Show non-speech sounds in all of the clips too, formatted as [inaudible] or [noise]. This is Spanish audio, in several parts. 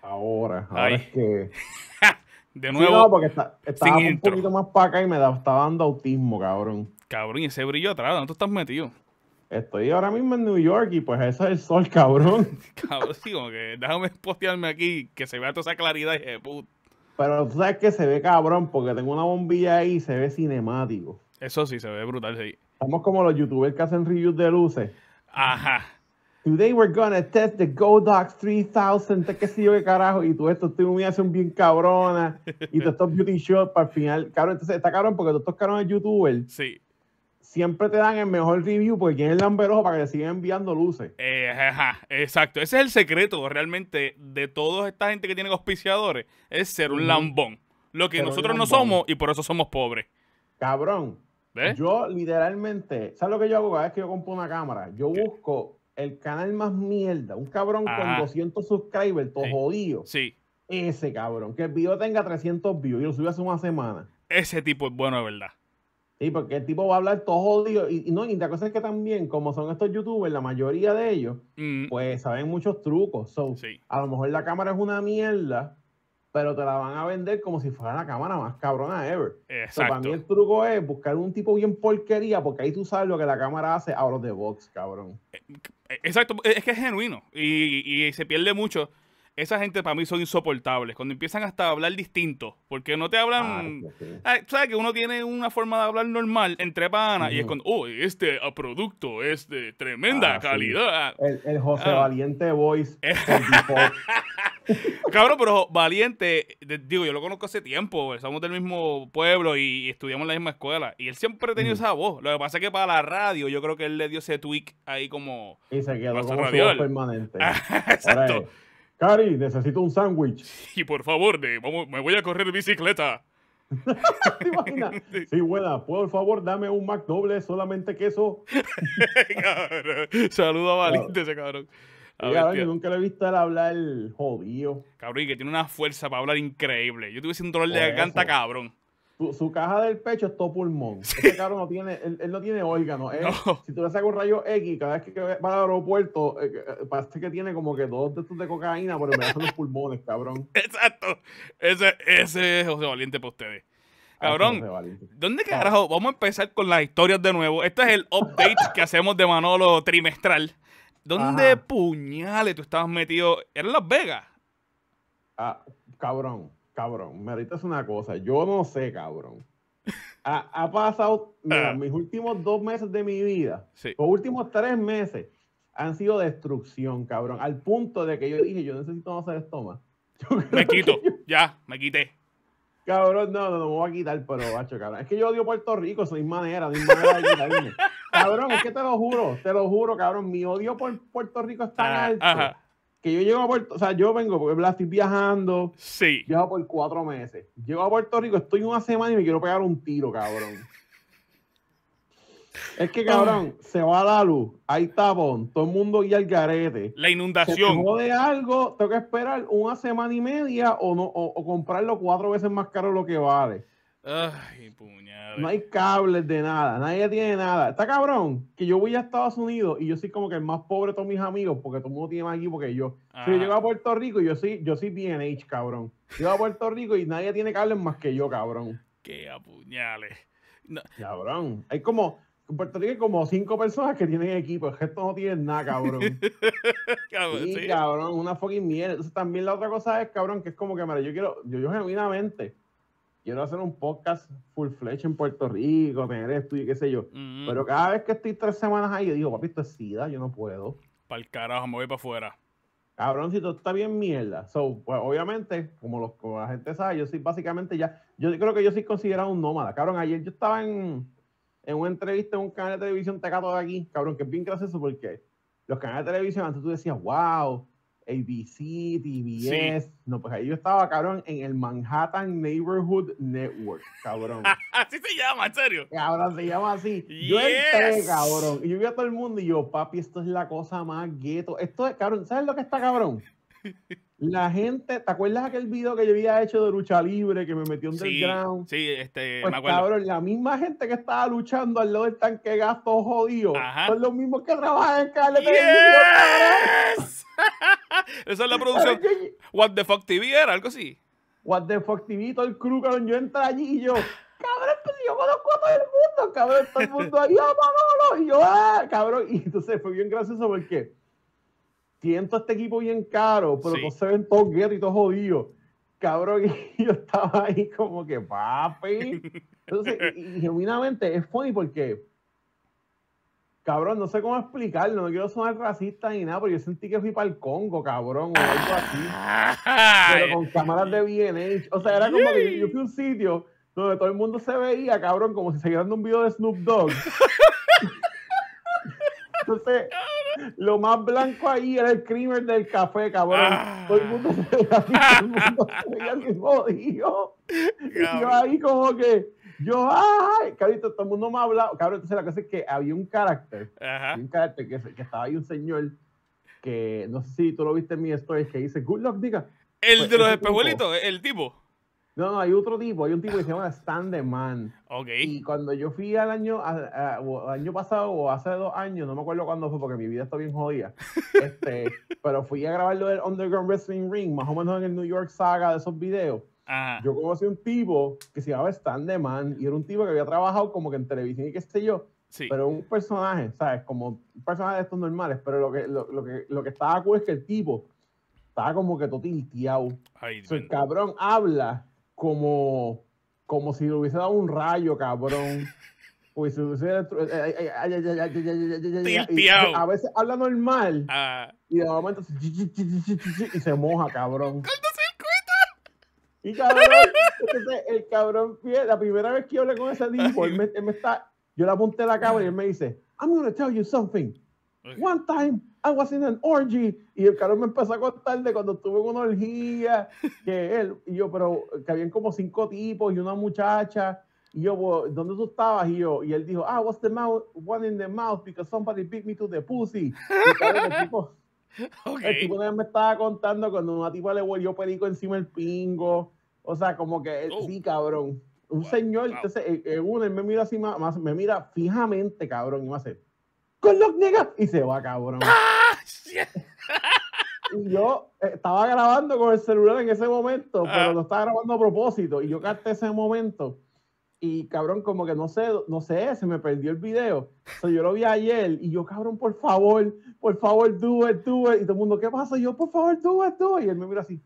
Ahora, ahora es que. [laughs] de nuevo. no, porque está, estaba un poquito más para acá y me da, estaba dando autismo, cabrón. Cabrón, y ese brillo atrás, ¿dónde tú estás metido? Estoy ahora mismo en New York y pues eso es el sol, cabrón. [laughs] cabrón, sí, como que déjame postearme aquí que se vea toda esa claridad y puta. Pero tú sabes que se ve cabrón porque tengo una bombilla ahí y se ve cinemático. Eso sí, se ve brutal, sí. Somos como los youtubers que hacen reviews de luces. Ajá. Today we're gonna test the Godox 3000, qué sé yo qué carajo, y tú esto, tú me bien cabrona, y todos estos beauty shots para el final. Cabrón, entonces está cabrón porque todos estos de youtuber. sí siempre te dan el mejor review porque tienes el lamberojo para que te sigan enviando luces. Eh, exacto. Ese es el secreto realmente de toda esta gente que tiene auspiciadores, es ser un lambón. Lo que nosotros no somos y por eso somos pobres. Cabrón. Yo literalmente, ¿sabes lo que yo hago cada vez que yo compro una cámara? Yo busco el canal más mierda, un cabrón con 200 subscribers, todo jodido. Sí. Ese cabrón, que el video tenga 300 views y lo subí hace una semana. Ese tipo es bueno, de verdad. Sí, porque el tipo va a hablar todo jodido. Y, no, y la cosa es que también, como son estos youtubers, la mayoría de ellos, mm. pues saben muchos trucos. A lo mejor la cámara es una mierda, pero te la van a vender como si fuera la cámara más cabrona ever. Exacto. para mí el truco es buscar un tipo bien porquería, porque ahí tú sabes lo que la cámara hace a los the box, cabrón. Eh, eh, exacto, es que es genuino y se pierde mucho esa gente para mí son insoportables. Cuando empiezan hasta a hablar distinto, porque no te hablan. Ah, ah, ¿Sabes que uno tiene una forma de hablar normal entre panas? Y es cuando, oh, este ah, producto es de tremenda calidad. El, José Valiente Voice. [laughs] Cabrón, pero Valiente, digo, yo lo conozco hace tiempo, somos del mismo pueblo y estudiamos en la misma escuela. Y él siempre ha tenido esa voz. Lo que pasa es que para la radio, yo creo que él le dio ese tweak ahí como. Y se quedó como permanente. [laughs] Exacto. Cari, necesito un sándwich. [laughs] Y por favor, me voy a correr bicicleta. [laughs] ¿Te imaginas? [laughs] Sí, buena, por favor, dame un Mac solamente queso. Saluda a Valiente ese cabrón. cabrón nunca le he visto él hablar jodido. Cabrón, y que tiene una fuerza para hablar increíble. Yo tuviese un dolor de garganta, cabrón. Su, caja del pecho es todo pulmón. Ese Este cabrón no tiene, él, no tiene órgano. Si tú le sacas un rayo X, cada vez que va al aeropuerto, eh, eh, parece que tiene como que dos de de cocaína, pero me hacen los pulmones, cabrón. [laughs] Exacto. Ese, ese es José Valiente para ustedes. Ah, cabrón, ¿dónde carajo? Vamos a empezar con las historias de nuevo. Este es el update que hacemos de Manolo trimestral. ¿Dónde puñales tú estabas metido? ¿Era en Las Vegas? Ah, cabrón cabrón, me es una cosa, yo no sé, cabrón. Ha, pasado, mira, ah. mis últimos dos meses de mi vida, los últimos tres meses, han sido destrucción, cabrón. Al punto de que yo dije, yo necesito no hacer esto más. [laughs] me quito, ya, me quité. Cabrón, no, no, no me voy a quitar, pero bacho, cabrón. Es que yo odio Puerto Rico, soy manera, soy manera cabrón, es que te lo juro, te lo juro, cabrón. Mi odio por Puerto Rico es tan ah, alto que yo llego a Puerto o sea, yo vengo porque estoy viajando. Sí. Viajo por cuatro meses. Llego a Puerto Rico, estoy una semana y me quiero pegar un tiro, cabrón. [laughs] Es que, cabrón, se va la luz, hay tapón, todo el mundo y al garete. La inundación. Se de algo, tengo que esperar una semana y media o, no, o comprarlo cuatro veces más caro lo que vale. Ay, puñales. No hay cables de nada, nadie tiene nada. Está cabrón que yo voy a Estados Unidos y yo soy como que el más pobre de todos mis amigos porque todo el mundo tiene más equipo que yo. Si yo llego a Puerto Rico y yo sí, yo soy BNH, cabrón. Yo a Puerto Rico y nadie tiene cables más que yo, cabrón. Qué apuñales. Cabrón. Hay como, en Puerto Rico hay como cinco personas que tienen equipo. El resto no tiene nada, cabrón. [laughs] cabrón cabrón, una fucking mierda. Entonces, también la otra cosa es, cabrón, que es como que, mira, yo quiero, yo, yo genuinamente quiero hacer un podcast full fledged en Puerto Rico, tener estudio y qué sé yo. Mm-hmm. Pero cada vez que estoy tres semanas ahí, yo digo, papi, esto es sida, yo no puedo. Para el carajo, me voy para afuera. Cabrón, si todo está bien mierda. So, pues, obviamente, como, los, la gente sabe, yo soy básicamente ya, yo creo que yo sí considerado un nómada. Cabrón, ayer yo estaba en, una entrevista en un canal de televisión tecato de aquí, cabrón, que es bien gracioso porque los canales de televisión antes tú decías, wow, ABC, DBS No, pues ahí yo estaba, cabrón, en el Manhattan Neighborhood Network, cabrón. [laughs] así se llama, en serio. Cabrón, se llama así. Yo entré, cabrón. Y yo vi a todo el mundo y yo, papi, esto es la cosa más gueto. Esto es, cabrón, ¿sabes lo que está, cabrón? [laughs] La gente, ¿te acuerdas aquel video que yo había hecho de lucha libre que me metió underground? Sí, sí este, me pues, acuerdo. Cabrón, la misma gente que estaba luchando al lado del tanque gasto jodido, Ajá. son los mismos que trabajan en Cali. Yes. [laughs] Esa es la producción. What the fuck TV era, algo así. What the fuck TV, todo el crew, cabrón, yo entré allí y yo, cabrón, pues yo conozco a todo el mundo, cabrón, todo el mundo ahí, vámonos, y yo, ah, cabrón, y entonces fue bien gracioso porque siento este equipo bien caro, pero todos se ven todos guetos y todos jodidos. Cabrón, [laughs] y yo estaba ahí como que, papi. Entonces, genuinamente es funny porque, cabrón, no sé cómo explicarlo, no quiero sonar racista ni nada, pero yo sentí que fui para el Congo, cabrón, o algo así. Pero con cámaras de BNH. O sea, era como que yo, fui a un sitio donde todo el mundo se veía, cabrón, como si se un video de Snoop Dogg. [laughs] Entonces, lo más blanco ahí era el creamer del café, cabrón. Ah. Todo el mundo se veía el mundo así, jodido. Y yo ahí como que, yo, ay, cabrón, todo el mundo me ha hablado. Cabrón, entonces la cosa es que había un carácter, un carácter que, que, estaba ahí un señor que, no sé si tú lo viste en mi story, que dice, good luck, diga. El pues de los espejuelitos, el tipo. No, no, hay otro tipo, hay un tipo que se llama Stan Ok. Y cuando yo fui al año, al año pasado o hace dos años, no me acuerdo cuándo fue porque mi vida está bien jodida, [laughs] este, pero fui a grabar lo del Underground Wrestling Ring, más o menos en el New York Saga de esos videos. Ajá. Yo conocí un tipo que se llamaba Stan y era un tipo que había trabajado como que en televisión y qué sé yo. Sí. Pero un personaje, ¿sabes? Como un personaje de estos normales, pero lo que, lo, que, lo que estaba cool es que el tipo estaba como que todo tilteado. Ay, el cabrón habla como, si le hubiese dado un rayo, cabrón. Pues si hubiese... A veces habla normal ah. y de momento y se moja, cabrón. Y cabrón, [laughs] el cabrón, la primera vez que yo hablé con ese tipo, él me, está, yo le apunté la cámara y él me dice, I'm gonna tell you something. One em-, time I was in an orgy. Y el cabrón me empezó a contar de cuando estuve en una orgía, que él, y yo, pero que habían como cinco tipos y una muchacha. Y yo, ¿dónde tú estabas? Y yo, y él dijo, ah, what's the mouth, one in the mouth because somebody beat me to the pussy. Y el tipo, [laughs] el tipo me estaba contando cuando una tipa le volvió perico encima el pingo. O sea, como que, eh, oh. sí, cabrón. Un señor, entonces, eh, eh, uno, él me mira así, más, me mira fijamente, cabrón, y a hace con los niggas. Y se va, cabrón. [laughs] ¡Ah, Y yo eh, estaba grabando con el celular en ese momento, pero ah. lo estaba grabando a propósito. Y yo capté ese momento. Y cabrón, como que no sé, no sé, se me perdió el video. O yo lo vi ayer y yo, cabrón, por favor, por favor, do it, Y todo el mundo, ¿qué pasa? yo, por favor, do it, Y él me mira así,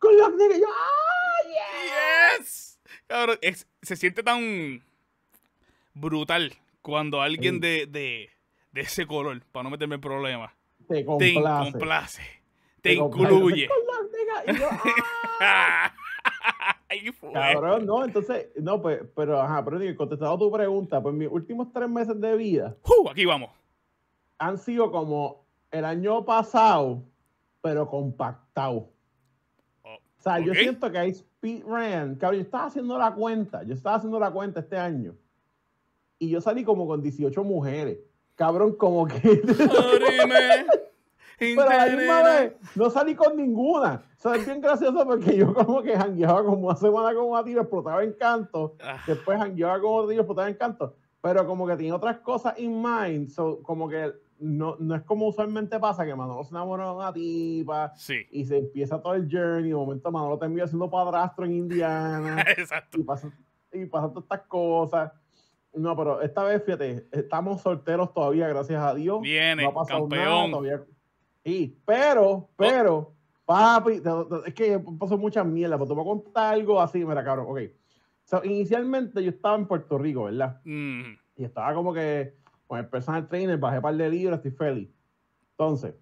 con los niggas. yo, ¡ah, yes! Cabrón, se siente tan brutal cuando alguien de de ese color, para no meterme en problemas, te complace. Te, incluye. [laughs] ¡ah! no, entonces, no, pues, pero, ajá, pero contestado tu pregunta, pues mis últimos tres meses de vida. Uh, aquí vamos. Han sido como el año pasado, pero compactado. Oh, o sea, yo siento que hay speedrun. Cabrón, yo estaba haciendo la cuenta, yo estaba haciendo la cuenta este año. Y yo salí como con 18 mujeres. Cabrón, como que. [laughs] Ah, [laughs] Pero a la misma no salí con ninguna. O sea, es bien gracioso porque yo como que jangueaba como una semana con una tira, explotaba en ah. Después jangueaba con otro tío, explotaba encanto Pero como que tenía otras cosas in mind. como que no, no es como usualmente pasa que Manolo se enamora de una tipa y se empieza todo el journey. De momento Manolo termina siendo padrastro en Indiana. [laughs] Exacto. Y pasa, todas estas cosas. No, pero esta vez, fíjate, estamos solteros todavía, gracias a Dios. Viene, campeón. Sí, pero, pero, oh. papi, es que pasó mucha mierda, pero pues te voy a contar algo así, mira, cabrón, ok. So, inicialmente yo estaba en Puerto Rico, ¿verdad? Mm. Y estaba como que con el personal trainer, bajé un par de estoy feliz. Entonces,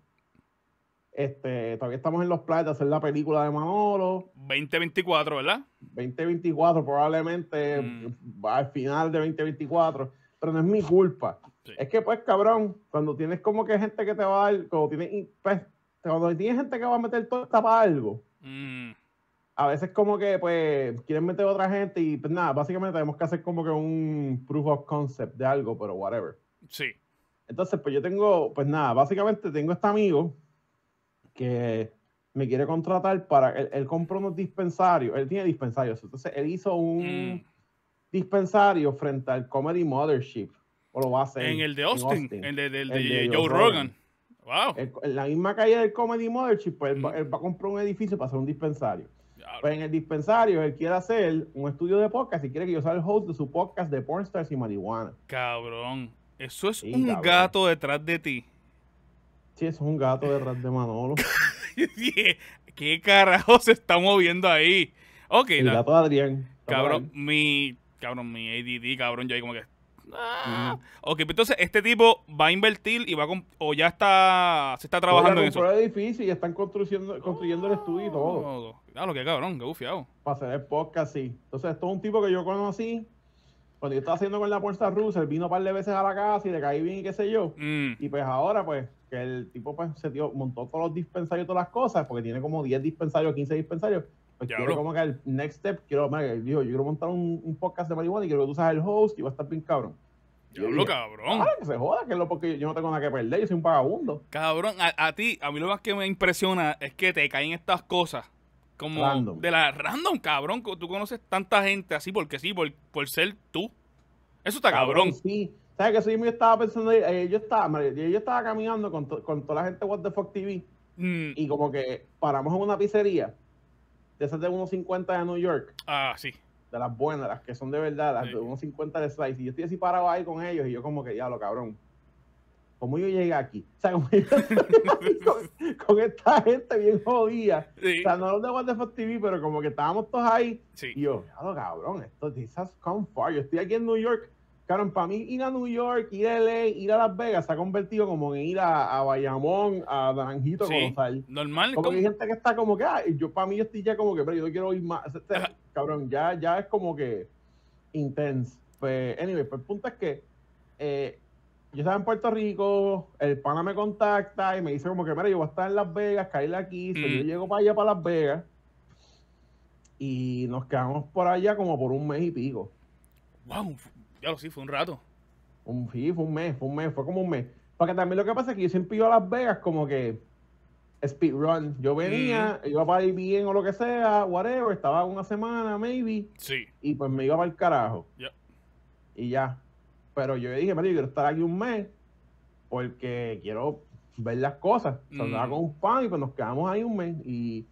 este, todavía estamos en los planes de hacer la película de Manolo. 2024, ¿verdad? 2024, probablemente Va mm. al final de 2024. Pero no es mi culpa. Es que, pues, cabrón, cuando tienes como que gente que te va a dar, cuando tienes, pues, gente que va a meter todo para algo, mm. a veces como que, pues, quieren meter otra gente y, pues, nada, básicamente tenemos que hacer como que un proof of concept de algo, pero whatever. Sí. Entonces, pues yo tengo, pues nada, básicamente tengo este amigo que me quiere contratar para. Él, compró unos dispensarios, él tiene dispensarios, entonces él hizo un mm. dispensario frente al Comedy Mothership, o lo va a hacer. En el de Austin, En El, de, Joe, Rogan. Wow. en la misma calle del Comedy Mothership, pues, mm. él, va, a comprar un edificio para hacer un dispensario. Pues en el dispensario él quiere hacer un estudio de podcast y quiere que yo sea el host de su podcast de Pornstars y Marihuana. Cabrón, eso es un gato detrás de ti. Sí, es un gato detrás de Manolo. [laughs] ¿Qué carajo se está moviendo ahí? Ok. El gato de Adrián. Cabrón, mi. Cabrón, mi ADD, cabrón, yo ahí como que. Ah. Ok, pues entonces este tipo va a invertir y va a o ya está se está trabajando en eso. edificio y están construyendo, construyendo el oh, estudio y todo. Claro, que cabrón, qué bufiado. Para hacer el podcast, sí. Entonces, esto es un tipo que yo conocí cuando yo estaba haciendo con la Puerta rusa, él vino un par de veces a la casa y le caí bien y qué sé yo. Mm. Y pues ahora, pues, que el tipo pues se dio, montó todos los dispensarios todas las cosas, porque tiene como 10 dispensarios, 15 dispensarios. Pues yo quiero como que el next step, quiero, yo quiero montar un, podcast de marihuana y quiero que tú seas el host y va a estar bien cabrón. Yo cabrón. Claro que se joda, que lo porque yo no tengo nada que perder, yo soy un vagabundo. Cabrón, a, a ti, a mí lo más que me impresiona es que te caen estas cosas como de la random, cabrón. Tú conoces tanta gente así porque sí, por, ser tú. Eso está cabrón. Sí. ¿Sabes que eso yo estaba pensando? Eh, yo, estaba, yo caminando con, con toda la gente de What the Fuck TV mm. y como que paramos en una pizzería de esas de 1.50 de New York. Ah, sí. De las buenas, las que son de verdad, las de 1.50 de Slice. Y yo estoy así parado ahí con ellos y yo como que ya lo cabrón. ¿Cómo yo llegué aquí? O sea, como yo con, esta gente bien jodida. O sea, no los de What TV, pero como que estábamos todos ahí. Y yo, cabrón, esto has come far. Yo estoy aquí en New York. Cabrón, para mí ir a New York, ir a LA, ir a Las Vegas se ha convertido como en ir a, a Bayamón, a Naranjito, sí, Normal. Como, como, hay gente que está como que, ah, yo para mí estoy ya como que, pero yo no quiero ir más. cabrón, ya, ya es como que intense. Pues, anyway, pues el punto es que eh, yo estaba en Puerto Rico, el pana me contacta y me dice como que, mira, yo voy a estar en Las Vegas, caerle aquí, mm. yo llego para allá, para Las Vegas, y nos quedamos por allá como por un mes y pico. ¡Wow! Ya lo sí, fue un rato. Un, sí, fue un mes, fue un mes, fue como un mes. Porque también lo que pasa es que yo siempre iba a Las Vegas como que speedrun. Yo venía, mm. iba para ir bien o lo que sea, whatever, estaba una semana, maybe. Sí. Y pues me iba para el carajo. Y ya. Pero yo dije, Mario, yo quiero estar aquí un mes porque quiero ver las cosas. Mm. con un pan y pues nos quedamos ahí un mes. Y,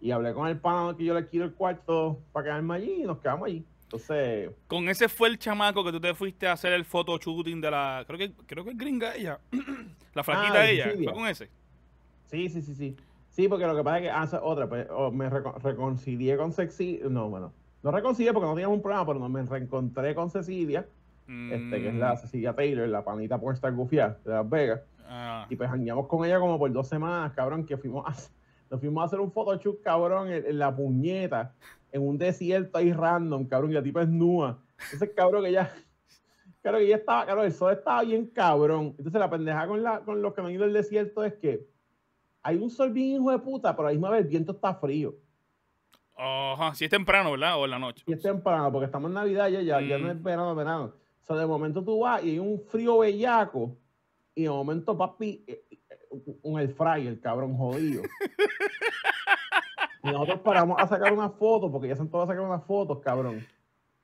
y hablé con el pan que yo le quiero el cuarto para quedarme allí y nos quedamos allí. Entonces. Con ese fue el chamaco que tú te fuiste a hacer el foto shooting de la. Creo que, creo que es gringa ella. [clears throat] la flaquita ah, ella. Fue con ese. Sí, sí, sí, sí. Sí, porque lo que pasa es que hace ah, otra, pues, oh, me reconcilié con sexy No, bueno, no reconcilié porque no teníamos un programa, pero me reencontré con Cecilia este, que es la mm. Cecilia Taylor, la panita por estar gufiada de Las Vegas. Ah. Y pues andamos con ella como por dos semanas, cabrón, que fuimos a, nos fuimos a hacer un photoshoot, cabrón, en, la puñeta, en un desierto ahí random, cabrón, y la tipa es nua. ese cabrón, que ya claro que ella estaba, claro, el sol estaba bien cabrón. Entonces la pendeja con, la, con los que han ido del desierto es que hay un sol bien hijo de puta, pero a la misma vez el viento está frío. Ajá, si es temprano, ¿verdad? O en la noche. Si es temprano, porque estamos en Navidad ya, ya, ya no es mm. verano, verano. O sea, de momento tú vas y hay un frío bellaco y de momento, papi, eh, eh, un el el cabrón jodido. nosotros paramos a sacar una foto, porque ya se han todos a sacar unas fotos, cabrón.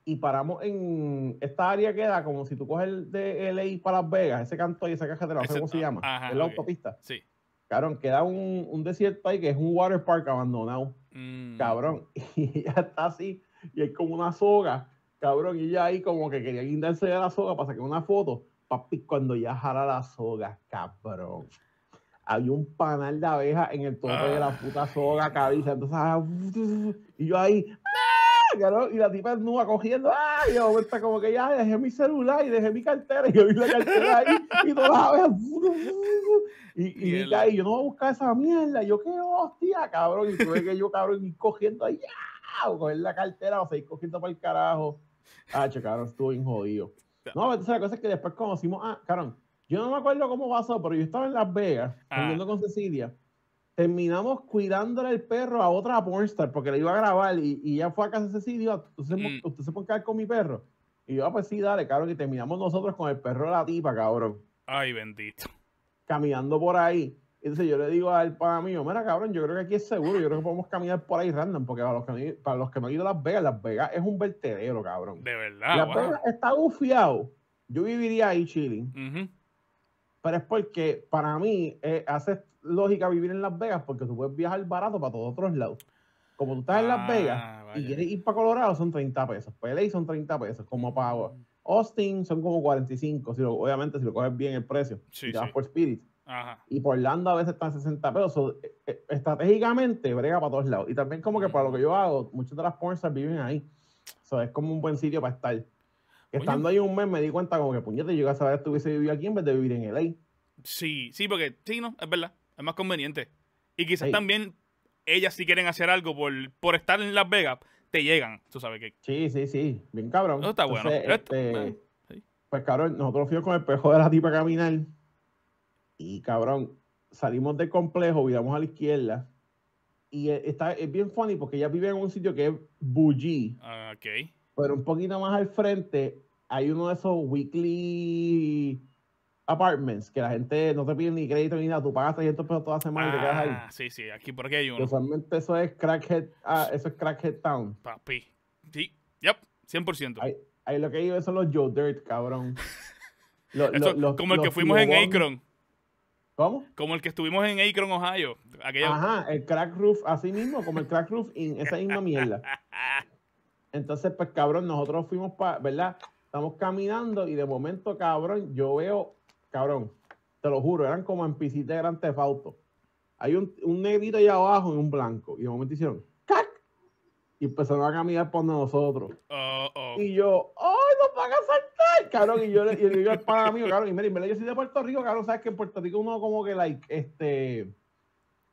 Y paramos en esta área queda como si tú coges el de para Las Vegas, ese canto y esa caja de cómo se llama, la autopista. Sí. Cabrón, queda un, desierto ahí que es un water park abandonado. Mm. Cabrón, [laughs] y ya está así, y es como una soga Cabrón, y ya ahí como que quería guindarse de la soga para sacar una foto. Papi, cuando ya jala la soga, cabrón. Había un panal de abejas en el tope de la ah. puta soga, cabrón. Entonces, ah, y yo ahí, ¡ah! y la tipa nueva cogiendo, ay, yo está como que ya dejé mi celular y dejé mi cartera y yo vi la cartera ahí y todas las abejas. Y, y, yo no voy a buscar esa mierda, yo qué hostia, cabrón. Y tuve que yo, cabrón, ir cogiendo ahí, o coger la cartera o seguir cogiendo para el carajo. [laughs] Ah, chocaron, estuvo bien jodido. No, entonces la cosa es que después conocimos ah carón yo no me acuerdo cómo pasó, pero yo estaba en Las Vegas, caminando ah. con Cecilia. Terminamos cuidándole el perro a otra pornstar porque le iba a grabar y, ya fue a casa de Cecilia. usted se puede mm. quedar con mi perro. Y yo, ah, pues sí, dale, cabrón, y terminamos nosotros con el perro de la tipa, cabrón. Ay, bendito. Caminando por ahí. Entonces yo le digo al pana mío, mira cabrón, yo creo que aquí es seguro, yo creo que podemos caminar por ahí random, porque para los que, para los no han ido a Las Vegas, Las Vegas es un vertedero, cabrón. De verdad. Las Vegas está bufiado. Yo viviría ahí chilling. Pero es porque para mí eh, hace lógica vivir en Las Vegas porque tú puedes viajar barato para todos otros lados. Como tú estás en Las ah, Vegas y quieres ir para Colorado, son 30 pesos. Para LA son 30 pesos. Como para mm. Austin son como 45, si obviamente si lo coges bien el precio. vas por Spirit y por Lando a veces están 60 pesos. E, e, estratégicamente brega para todos lados. Y también como que para lo que yo hago, muchas de las pornstars viven ahí. So, es como un buen sitio para estar. Estando ahí un mes me di cuenta como que puñete, yo a saber que estuviese vivido aquí en vez de vivir en LA. Sí, sí, porque sí, no, es verdad. Es más conveniente. Y quizás también ellas si quieren hacer algo por, estar en Las Vegas, te llegan. Tú sabes que... Sí, sí, sí. Bien cabrón. está bueno. Este, pues cabrón, nosotros fuimos con el pejo de la tipa a caminar. Y cabrón, salimos del complejo, viramos a la izquierda. Y e, está, es bien funny porque ella vive en un sitio que es bougie. Ah, ok. Pero un poquito más al frente hay uno de esos weekly apartments que la gente no te pide ni crédito ni nada. Tú pagas 300 pesos toda semana y te quedas ahí. Ah, sí, sí, aquí por aquí hay uno. Usualmente eso es Crackhead, ah, eso es Crackhead Town. Papi. Sí, yep, 100%. Ahí, lo que hay son los Joe Dirt, cabrón. [laughs] como el que fuimos en Akron. ¿Cómo? Como el que estuvimos en Akron, Ohio. Aquella... Ajá, el crack roof, así mismo, como el crack roof, en esa misma mierda. [laughs] Entonces, pues cabrón, nosotros fuimos para, ¿verdad? Estamos caminando y de momento, cabrón, yo veo, cabrón, te lo juro, eran como en pisita de Gran Tefauto. Hay un, un negrito allá abajo y un blanco. Y de momento hicieron, ¡cac! Y empezaron a caminar por nosotros. -oh. oh. Y yo, ¡ay, no van a cabrón, y yo, y digo al cabrón, y me yo soy de Puerto Rico, cabrón, sabes que en Puerto Rico uno como que, like, este,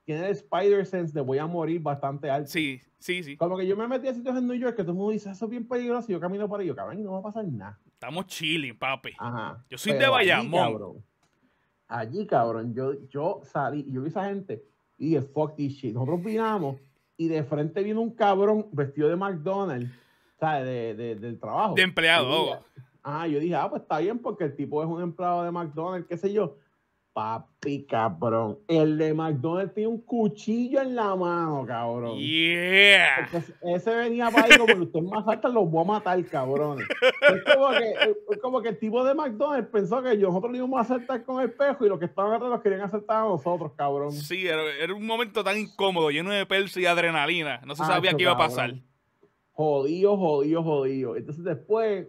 tiene el spider sense de voy a morir bastante alto. Sí, sí, sí. Como que yo me metí a sitios en New York que todo el mundo dice, eso es bien peligroso, y yo camino para ello, cabrón, y no va a pasar nada. Estamos chilling, papi. Yo soy de Bayamón. Allí, cabrón, allí, cabrón yo, yo salí, yo vi esa gente, y el fuck this shit. Nosotros vinamos, y de frente vino un cabrón vestido de McDonald's, ¿sabes? De, de, del trabajo. De empleado. Ah, yo dije, ah, pues está bien porque el tipo es un empleado de McDonald's, qué sé yo. Papi, cabrón. El de McDonald's tiene un cuchillo en la mano, cabrón. Yeah. ese venía para ahí como usted más alta los voy a matar, cabrón. Es como que, el tipo de McDonald's pensó que nosotros lo íbamos a acertar con el espejo y los que estaban atrás los querían acertar a nosotros, cabrón. Sí, era, un momento tan incómodo, lleno de perse y adrenalina. No se ah, sabía qué iba a pasar. Jodido, jodido, jodido. Entonces después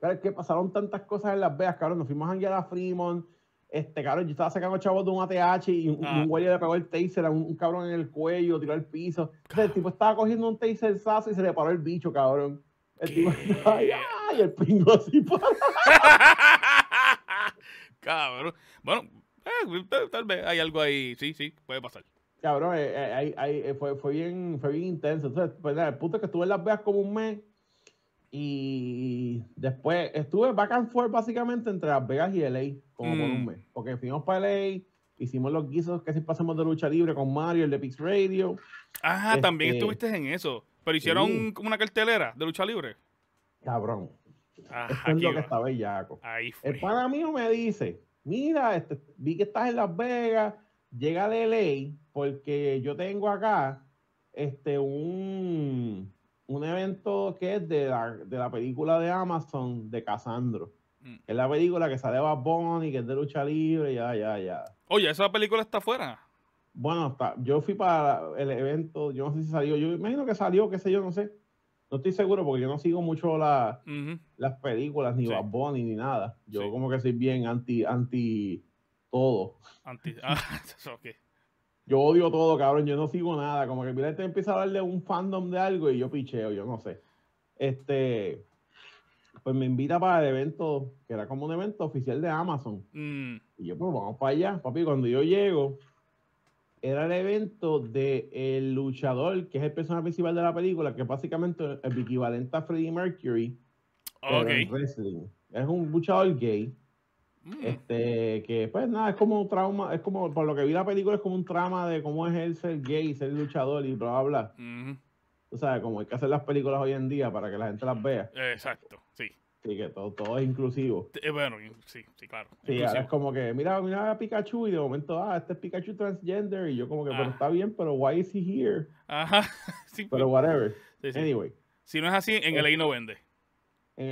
pero es que pasaron tantas cosas en Las Vegas, cabrón. Nos fuimos a angela a Fremont. Este, cabrón, yo estaba sacando chavos de un ATH y un, güey ah. le pegó el taser a un, cabrón en el cuello, tiró al piso. Entonces, el tipo estaba cogiendo un taser sazo y se le paró el bicho, cabrón. El tipo ay, el pingo así [laughs] cabrón. Bueno, eh, tal, vez hay algo ahí. Sí, sí, puede pasar. Cabrón, eh, eh, fue, fue, bien, fue bien intenso. Entonces, pues el punto es que estuve en Las Vegas como un mes y después estuve back and forth básicamente entre Las Vegas y LA, como por un mm. mes. Porque fuimos para LA, hicimos los guisos que si pasamos de lucha libre con Mario, el de Pix Radio. Ah, también este, estuviste en eso. Pero hicieron como una cartelera de lucha libre. Cabrón. Ajá. Ah, que está bellaco. Ahí El pana mío me dice: Mira, este, vi que estás en Las Vegas, llega de LA, porque yo tengo acá este un un evento que es de la, película de Amazon de Casandro. Mm. es la película que sale Bad Bunny, que es de lucha libre, ya, ya, ya. Oye, esa película está afuera. Bueno, está, yo fui para el evento, yo no sé si salió, yo imagino que salió, qué sé yo, no sé. No estoy seguro porque yo no sigo mucho las películas, ni Bad Bunny, ni nada. Yo como que soy bien anti, anti todo. Anti, [laughs] ah, yo odio todo, cabrón. Yo no sigo nada. Como que mira, este empieza a darle de un fandom de algo y yo picheo, yo no sé. Este, pues me invita para el evento, que era como un evento oficial de Amazon. Mm. Y yo, pues vamos para allá, papi. Cuando yo llego, era el evento de el luchador, que es el personaje principal de la película, que es básicamente el equivalente a Freddie Mercury. Okay. Es un luchador gay. Mm. Este, que pues nada, es como un trauma, es como, por lo que vi la película, es como un trama de cómo es él ser gay, ser luchador y bla, bla, bla. O sea, como hay que hacer las películas hoy en día para que la gente las vea. Exacto, sí. Sí, que todo, todo es inclusivo. Eh, bueno, sí, sí, claro. es como que, mira, mira a Pikachu y de momento, ah, este es Pikachu transgender y yo como que, ah. está bien, pero why is he here? Ajá, [laughs] sí. Pero whatever. Anyway. Si no es así, en eh. el ahí no vende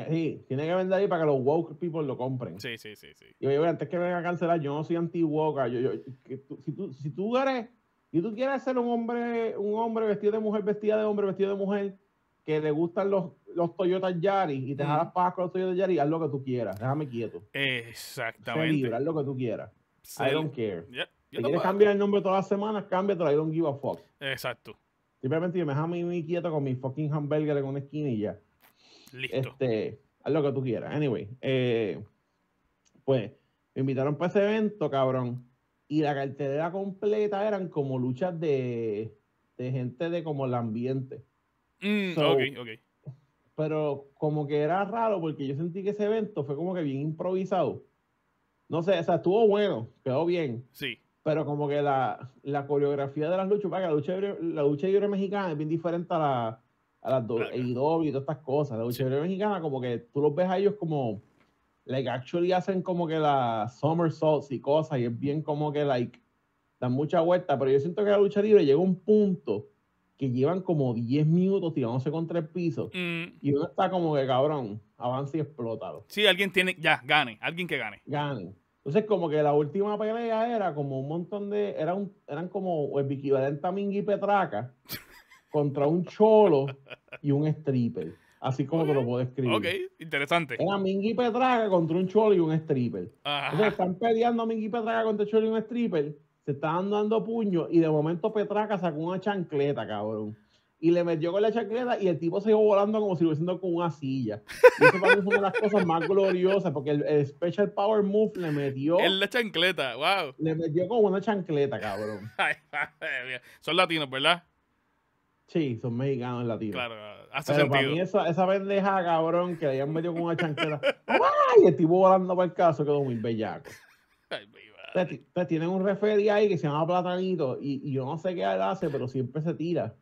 sí, tiene que vender ahí para que los woke people lo compren. Sí, sí, sí. sí. Y antes que venga a cancelar, yo no soy anti-woke. Yo, yo, si, tú, si tú eres, si tú quieres ser un hombre, un hombre vestido de mujer, vestida de hombre, vestido de mujer, que le gustan los, los Toyota Yaris y te hagas mm. paz con los Toyota Yaris, haz lo que tú quieras, déjame quieto. Exactamente. haz lo que tú quieras. I don't care. si quieres cambiar el nombre todas las semanas, cámbiatelo, I don't give a fuck. Exacto. Simplemente me a mí quieto con mi fucking hamburger en una esquina y ya. Listo. Este, haz lo que tú quieras. Anyway, eh, pues me invitaron para ese evento, cabrón. Y la cartelera completa eran como luchas de, gente de como el ambiente. Mm, ok, Pero como que era raro porque yo sentí que ese evento fue como que bien improvisado. No sé, o sea, estuvo bueno, quedó bien. Sí. Pero como que la, coreografía de las luchas, para la lucha, la lucha libre mexicana es bien diferente a la, el las y todas estas cosas. La lucha libre mexicana, como que tú los ves a ellos como, like, actually hacen como que la somersaults y cosas, y es bien como que, like, dan mucha vuelta, pero yo siento que la lucha libre llega a un punto que llevan como 10 minutos tirándose contra el piso, mm. y uno está como que, cabrón, avanza y explótalo. Sí, alguien tiene, ya, gane, alguien que gane. Gane. Entonces, como que la última pelea era como un montón de. Era un, eran como el equivalente a Mingy Petraca. [laughs] contra un cholo y un stripper. Así como te lo puedo escribir. Ok, interesante. Era Mingy Petraga contra un cholo y un stripper. Entonces están peleando a Mingy Petraga contra un cholo y un stripper. Se están dando puño y de momento Petraca sacó una chancleta, cabrón. Y le metió con la chancleta y el tipo se iba volando como si lo hubiese con una silla. Y eso fue una de las cosas más gloriosas porque el, Special Power Move le metió. En la chancleta, wow. Le metió con una chancleta, cabrón. [laughs] Son latinos, ¿verdad? Sí, son mexicanos latinos. Claro, hace Pero sentido. Para mí esa, esa pendeja, cabrón, que le hayan metido con una chanquera. ¡Ay! El tipo volando para el caso quedó muy bellaco. Ay, tienen un referi ahí que se llama Platanito y, yo no sé qué hace, pero siempre se tira.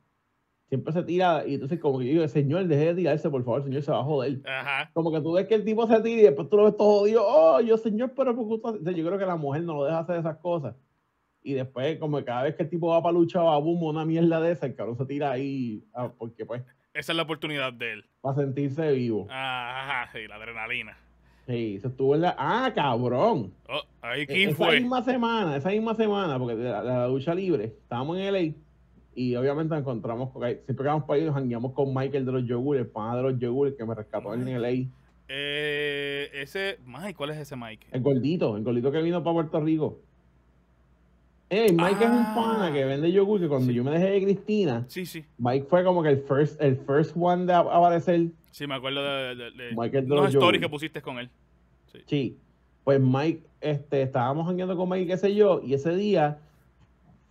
Siempre se tira. Y entonces, como que yo digo, señor, deje de tirarse, por favor, señor, se va a joder. Ajá. Como que tú ves que el tipo se tira y después tú lo ves todo jodido. Oh, yo, señor, pero por porque usted... Yo creo que la mujer no lo deja hacer esas cosas. Y después, como cada vez que el tipo va para lucha va a boom una mierda de esa, el cabrón se tira ahí ah, porque pues... Esa es la oportunidad de él. Para sentirse vivo. Ajá, sí, la adrenalina. Sí, se estuvo en ¡Ah, cabrón! Oh, ahí e, quién esa misma semana, esa misma semana, porque la, la lucha libre, estábamos en LA y obviamente encontramos con, siempre que vamos para ahí nos jangueamos con Michael de los yogures el pana de los Yogur que me rescató en el LA. Eh, ese Mike, ¿cuál es ese Mike? El gordito, el gordito que vino para Puerto Rico. Hey, Mike es un ah. pana que vende yogur que cuando yo me dejé de Cristina, sí, sí. Mike fue como que el first, el first one de aparecer. Sí, me acuerdo de, los stories que pusiste con él. Sí. Pues Mike, este, estábamos jangueando con Mike, qué sé yo, y ese día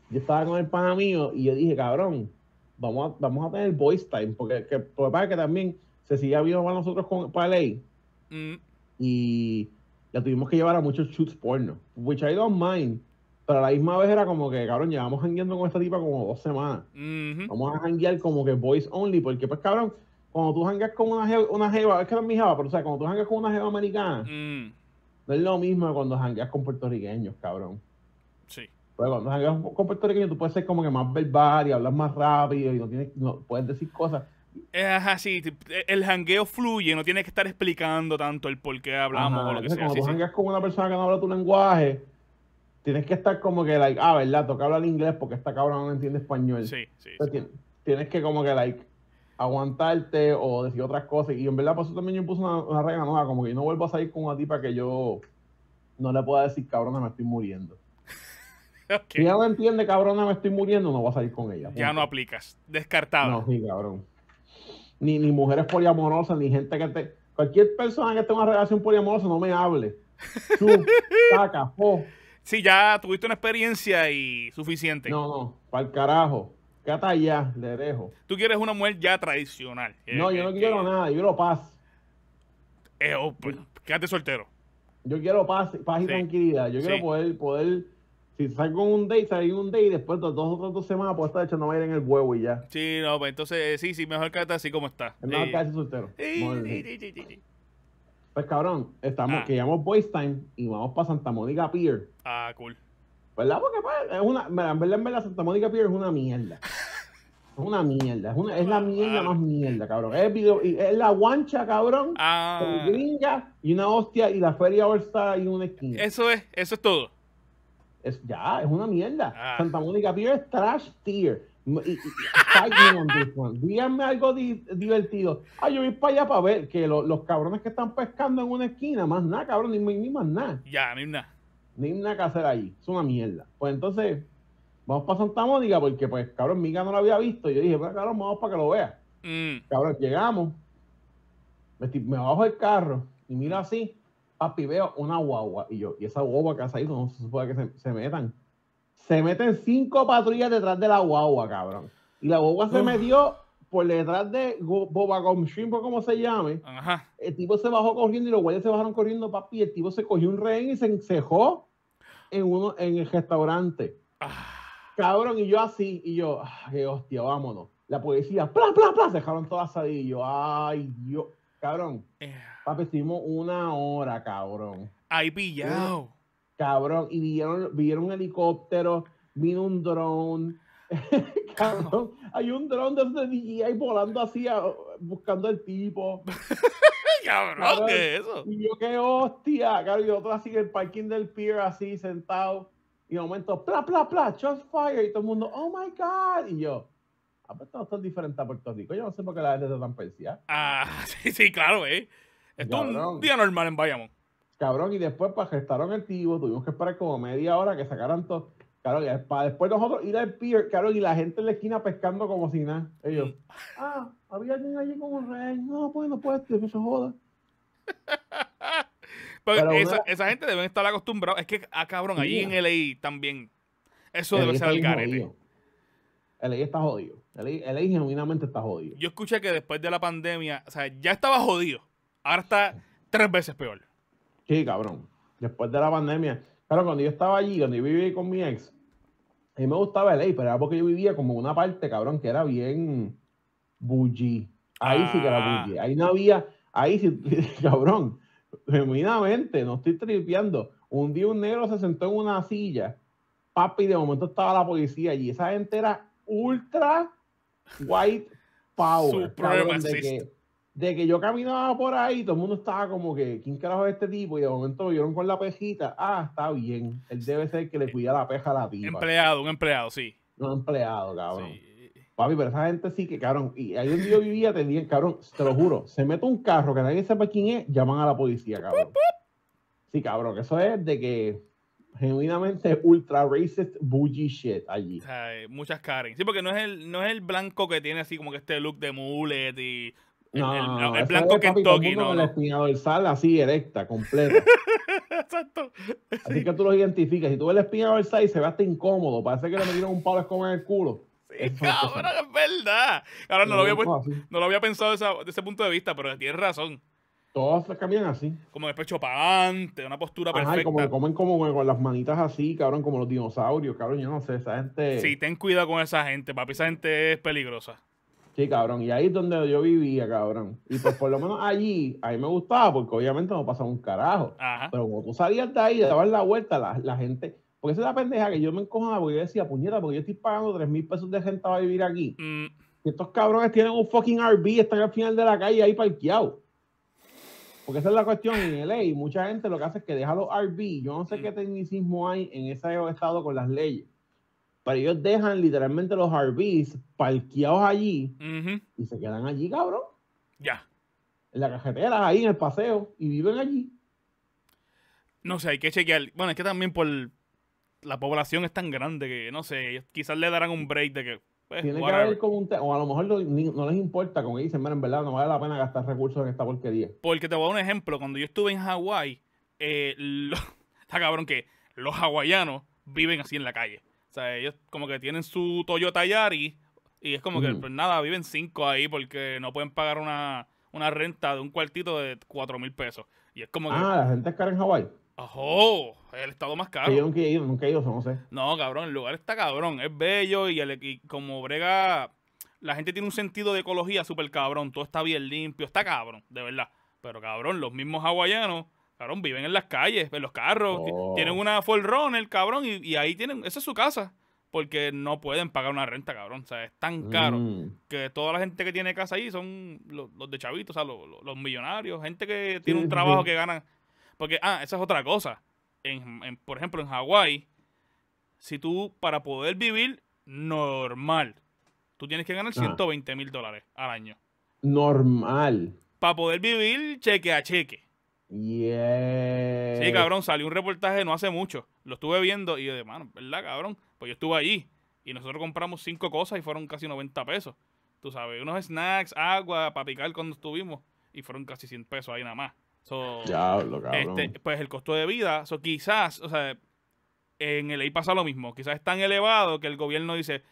yo estaba con el pana mío y yo dije, cabrón, vamos a, vamos a tener voice time, porque que, para que también se siga viendo para nosotros con, para ley. Mm. Y la tuvimos que llevar a muchos shoots porno, which I don't mind pero a la misma vez era como que, cabrón, llevamos hangueando con esta tipa como dos semanas. Vamos a hanguear como que voice only, porque pues, cabrón, cuando tú hangueas con una jeva, es que no es mi pero o sea, cuando tú hangueas con una jeva americana, mm. no es lo mismo que cuando hangueas con puertorriqueños, cabrón. Sí. Pero pues, cuando hangueas con puertorriqueños, tú puedes ser como que más verbal y hablar más rápido y no tienes, no, puedes decir cosas. Es eh, así, eh, el hangueo fluye, no tienes que estar explicando tanto el por qué hablamos o lo que sea. Cuando tú con una persona que no habla tu lenguaje, tienes que estar como que, like, ah, ¿verdad? Toca hablar inglés porque esta cabrona no entiende español. Sí, sí. Tienes, que como que, like, aguantarte o decir otras cosas. Y en verdad, pasó también yo puse una, regla nueva, como que no vuelvo a salir con una tipa que yo no le pueda decir, cabrona, me estoy muriendo. [laughs] Si ella no entiende, cabrona, me estoy muriendo, no voy a salir con ella. Ya no aplicas. Descartado. No, sí, cabrón. Ni, mujeres poliamorosas, ni gente que te... Cualquier persona que tenga una relación poliamorosa, no me hable. Tú, [laughs] saca, po. Sí, ya tuviste una experiencia y suficiente. No, no, para el carajo. Cata ya, le dejo. Tú quieres una mujer ya tradicional. No, yo eh, no eh, quiero eh. nada, yo quiero paz. Oh, pues, quédate soltero. Yo quiero paz, y tranquilidad. Yo quiero poder, poder, si salgo un day, salir un day y después de dos o dos semanas puedo estar a ir en el huevo y ya. Sí, no, pues entonces sí, sí, mejor cata así como está. mejor quedarse soltero. sí, sí, sí. sí. Pues cabrón, estamos, ah. que llamamos Boys Time y vamos para Santa Mónica Pier. Ah, cool. ¿Verdad? Porque pues, es una, en verdad, en verdad, Santa Mónica Pier es una mierda. Es una mierda, es, una, es la mierda ah. más mierda, cabrón. Es, es la guancha, cabrón, ah. gringa y una hostia y la feria bolsa y una esquina. Eso es, eso es todo. Es, ya, es una mierda. Ah. Santa Mónica Pier es trash tier. Díganme algo divertido. Ah, yo voy para allá para ver que los cabrones que están pescando en una esquina, más nada, cabrón, ni, más nada. Ya, ni nada. Ni nada que hacer ahí. Es una mierda. Pues entonces, vamos para Santa Mónica, porque pues, cabrón, Mica no la había visto. Yo dije, pues, cabrón, vamos para que lo vea. Mm. Cabrón, llegamos. Me, bajo el carro y miro así. Papi, veo una guagua. Y yo, y esa guagua que ha salido no se supone que se metan se meten cinco patrullas detrás de la guagua, cabrón. Y la guagua se metió por detrás de Boba por como se llame. El tipo se bajó corriendo y los guayas se bajaron corriendo, papi. El tipo se cogió un rehén y se encejó en, uno, en el restaurante. Ah. Cabrón, y yo así, y yo, ah, qué hostia, vámonos. La policía, plas, plas, plas, dejaron todas ahí. Y yo, ay, Dios, cabrón. Eh. Papi, estuvimos una hora, cabrón. Ahí pillado. Cabrón, y vieron, vieron un helicóptero, vino un drone. [laughs] cabrón, hay un drone de DJI volando así, buscando al tipo. [laughs] cabrón, ¿qué es eso? Y yo, qué hostia. Cabrón, y otro así en el parking del pier, así sentado. Y de momento, pla, pla, pla, shots fire. Y todo el mundo, oh my God. Y yo, ah, pero pues esto es diferente a Puerto Rico. Yo no sé por qué la gente está tan persia. Ah, [laughs] sí, sí, claro, eh. Esto es un día normal en Bayamón. Cabrón, y después para pues, gestaron el tío, tuvimos que esperar como media hora que sacaran todo. Claro, y para después nosotros ir al pier, claro, y la gente en la esquina pescando como si nada. Ellos, ah, había alguien allí como un rey. No, pues no puede, que se joda. [laughs] esa, esa, gente deben estar acostumbrados. Es que, ah, cabrón, ahí en LI también. Eso debe ser el carete. LI está jodido. el LA genuinamente está jodido. Yo escuché que después de la pandemia, o sea, ya estaba jodido. Ahora está tres veces peor. Sí, cabrón. Después de la pandemia. Claro, cuando yo estaba allí, cuando yo vivía con mi ex, a mí me gustaba el ley, pero era porque yo vivía como una parte, cabrón, que era bien buggy. Ahí sí que era ah. buggy. Ahí no había, ahí sí, [laughs] cabrón, genuinamente, no estoy tripeando. Un día un negro se sentó en una silla, papi, de momento estaba la policía allí. Esa gente era ultra white power de que yo caminaba por ahí, todo el mundo estaba como que, ¿quién carajo es este tipo? Y de momento lo vieron con la pejita, ah, está bien, él debe ser el que le cuida la peja a la tipa. Empleado, un empleado, sí. Un empleado, cabrón. Papi, pero esa gente sí que, cabrón, y ahí donde yo vivía tenían, cabrón, te lo juro, se mete un carro que nadie sabe quién es, llaman a la policía, cabrón. Sí, cabrón, que eso es de que genuinamente ultra racist bougie shit allí. muchas caras. Sí, porque no es el no es el blanco que tiene así como que este look de mullet y no, el, blanco que Kentucky, no. la espina así erecta, completa. [laughs] Exacto. Así que tú los identificas. Si tú ves la espina sal y se ve hasta incómodo, parece que le metieron un palo en el culo. Sí, cabrón, es verdad. Ahora no, lo había, pensado de, ese punto de vista, pero tienes razón. Todas se cambian así. Como de pecho para adelante, una postura perfecta. Ay, como que comen como con las manitas así, cabrón, como los dinosaurios, cabrón, yo no sé, esa gente... Sí, ten cuidado con esa gente, papi, esa gente es peligrosa. Sí, cabrón. Y ahí es donde yo vivía, cabrón. Y pues por lo menos allí, a mí me gustaba, porque obviamente no pasaba un carajo. Pero como tú salías de ahí, dabas la vuelta, la, la gente. Porque esa es la pendeja que yo me encojaba porque yo decía, puñeta, porque yo estoy pagando 3 mil pesos de gente para vivir aquí. Mm. Y estos cabrones tienen un fucking RV, están al final de la calle ahí parqueados. Porque esa es la cuestión en LA. Mucha gente lo que hace es que deja los RV. Yo no sé mm. qué tecnicismo hay en ese estado con las leyes pero ellos dejan literalmente los RVs parqueados allí y se quedan allí, cabrón. Ya. En la carretera, ahí en el paseo, y viven allí. No sé, hay que chequear. Bueno, es que también por la población es tan grande que, no sé, quizás le darán un break de que. Pues, Tiene que haber con un tema, o a lo mejor no, les importa, como dicen, en verdad no vale la pena gastar recursos en esta porquería. Porque te voy a dar un ejemplo, cuando yo estuve en Hawái, eh, [laughs] está cabrón que los hawaianos viven así en la calle. O sea, ellos como que tienen su Toyota Yaris y es como que, pues nada, viven cinco ahí porque no pueden pagar una, renta de un cuartito de cuatro mil pesos. Y es como que... Ah, la gente es cara en Hawái. ajá El estado más caro. yo nunca he ido, nunca he ido, no sé. No, cabrón, el lugar está cabrón, es bello y, el, y como brega... La gente tiene un sentido de ecología súper cabrón, todo está bien limpio, está cabrón, de verdad. Pero cabrón, los mismos hawaianos Cabrón, viven en las calles, en los carros. Oh. Tienen una Ford Runner, cabrón, y, ahí tienen. Esa es su casa. Porque no pueden pagar una renta, cabrón. O sea, es tan caro mm. que toda la gente que tiene casa ahí son los, de chavitos, o sea, los, millonarios, gente que tiene un trabajo que ganan. Porque, ah, esa es otra cosa. por ejemplo, en Hawái, si tú, para poder vivir normal, tú tienes que ganar 120 mil dólares al año. Normal. Para poder vivir cheque a cheque. Sí, cabrón, salió un reportaje no hace mucho. Lo estuve viendo y de mano, ¿verdad, cabrón? Pues yo estuve allí y nosotros compramos cinco cosas y fueron casi 90 pesos. Tú sabes, unos snacks, agua para picar cuando estuvimos y fueron casi 100 pesos ahí nada más. So, este, pues el costo de vida, so, quizás, o sea, en el ley pasa lo mismo. Quizás es tan elevado que el gobierno dice,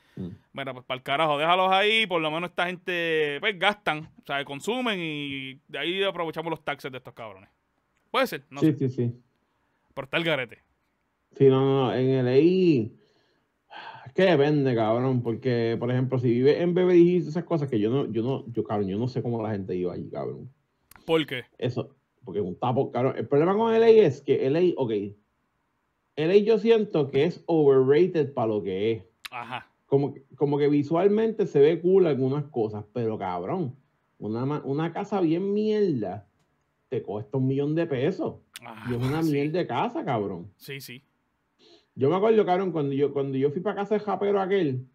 bueno, mm. pues para el carajo, déjalos ahí, por lo menos esta gente, pues gastan, o sea, consumen y de ahí aprovechamos los taxes de estos cabrones. Puede ser, no Sí, sí, sí. Por tal garete. Sí, no, no, en el EI. Es que depende, cabrón, porque, por ejemplo, si vive en Beverly Hills, esas cosas que yo no, yo no, yo, cabrón, yo no sé cómo la gente iba allí, cabrón. ¿Por qué? Eso, porque un tapo, cabrón. El problema con el LA es que el LA, ok, LA yo siento que es overrated para lo que es. Ajá. Como, como que visualmente se ve cool algunas cosas, pero cabrón, una, una casa bien mierda te cuesta un millón de pesos. y es una miel de casa, cabrón. Sí, sí. Yo me acuerdo, cabrón, cuando yo, cuando yo fui para casa de rapero aquel,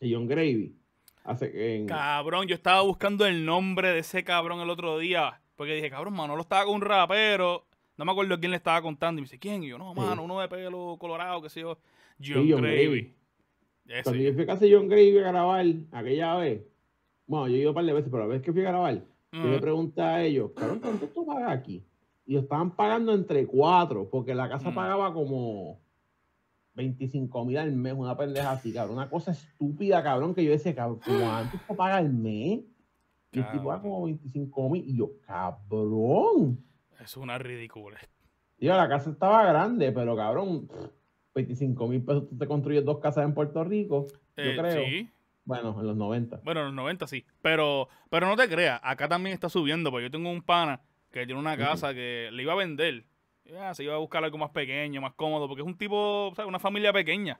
de John Gravy. Hace, Cabrón, yo estaba buscando el nombre de ese cabrón el otro día. Porque dije, cabrón, mano no lo estaba con un rapero. No me acuerdo quién le estaba contando. Y me dice, ¿quién? Y yo, no, mano, uno de pelo colorado, que se yo. John, Gravy. Cuando yo fui a casa de John Gravy a grabar aquella vez. Bueno, yo he ido un par de veces, pero la vez que fui a grabar, yo le pregunté a ellos, cabrón, ¿cuánto tú pagas aquí? Y estaban pagando entre cuatro, porque la casa pagaba como 25 mil al mes, una pendeja así, cabrón. Una cosa estúpida, cabrón, que yo decía, cabrón, ¿cuánto tú pagas al mes? Y el tipo como 25 mil. Y yo, cabrón. Es una ridícula. Digo, la casa estaba grande, pero cabrón, 25 mil pesos tú te construyes dos casas en Puerto Rico, yo eh, creo. Sí, bueno, en los 90. Bueno, en los 90 sí. Pero, pero no te creas, acá también está subiendo, porque yo tengo un pana que tiene una casa que le iba a vender. Ya, ah, se iba a buscar algo más pequeño, más cómodo, porque es un tipo, Una familia pequeña.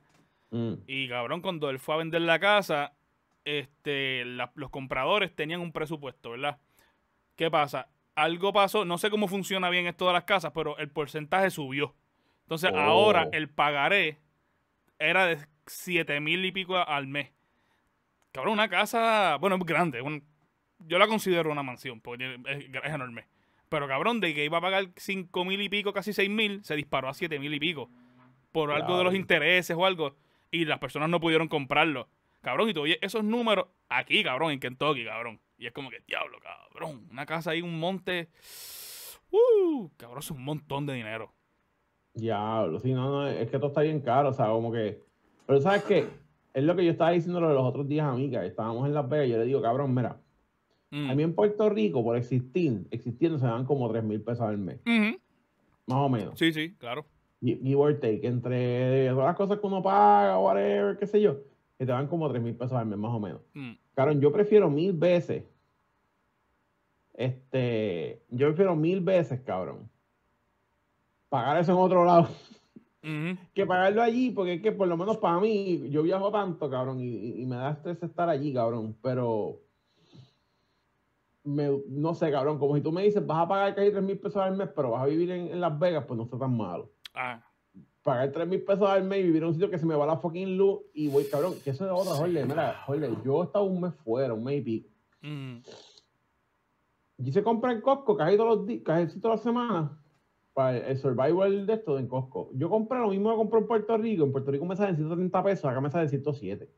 Mm. Y cabrón, cuando él fue a vender la casa, este, los compradores tenían un presupuesto, ¿verdad? ¿Qué pasa? Algo pasó, no sé cómo funciona bien esto de las casas, pero el porcentaje subió. Entonces ahora oh. el pagaré era de 7 mil y pico al mes. Cabrón, una casa, bueno, es grande. yo la considero una mansión, porque es, enorme. Pero cabrón, de que iba a pagar cinco mil y pico, casi seis mil, se disparó a siete mil y pico. Por algo de los intereses o algo. Y las personas no pudieron comprarlo. Cabrón, y tú oye, esos números aquí, cabrón, en Kentucky, cabrón. Y es como que, diablo, cabrón. Una casa ahí, un monte. Uh, cabrón, es un montón de dinero. Diablo, sí, no, no, es que todo está bien caro, o sea, como que. Pero ¿sabes qué? es lo que yo estaba diciéndolo los otros días a estábamos en Las Vegas, yo le digo, cabrón, mira, mm. a mí en Puerto Rico, por existir, existiendo se dan como 3 mil pesos al mes. Más o menos. Sí, sí, claro. y or take, entre todas las cosas que uno paga, whatever, qué sé yo, que te dan como 3 mil pesos al mes, más o menos. Mm. Cabrón, yo prefiero mil veces, este, yo prefiero mil veces, cabrón, pagar eso en otro lado. Que pagarlo allí, porque es que por lo menos para mí, yo viajo tanto, cabrón, y, me da estrés estar allí, cabrón, pero no sé, cabrón, como si tú me dices, vas a pagar casi 3 mil pesos al mes, pero vas a vivir en, Las Vegas, pues no está tan malo. Ah. Pagar 3 mil pesos al mes y vivir en un sitio que se me va la fucking luz y voy, cabrón, que eso es otra, joder mira, yo he estado un mes fuera, un mes y se compra en Costco casi, todos los días, casi todas la semana para el survival de esto en Costco. Yo compré lo mismo que compré en Puerto Rico. En Puerto Rico me sale 130 pesos, acá me sale 107.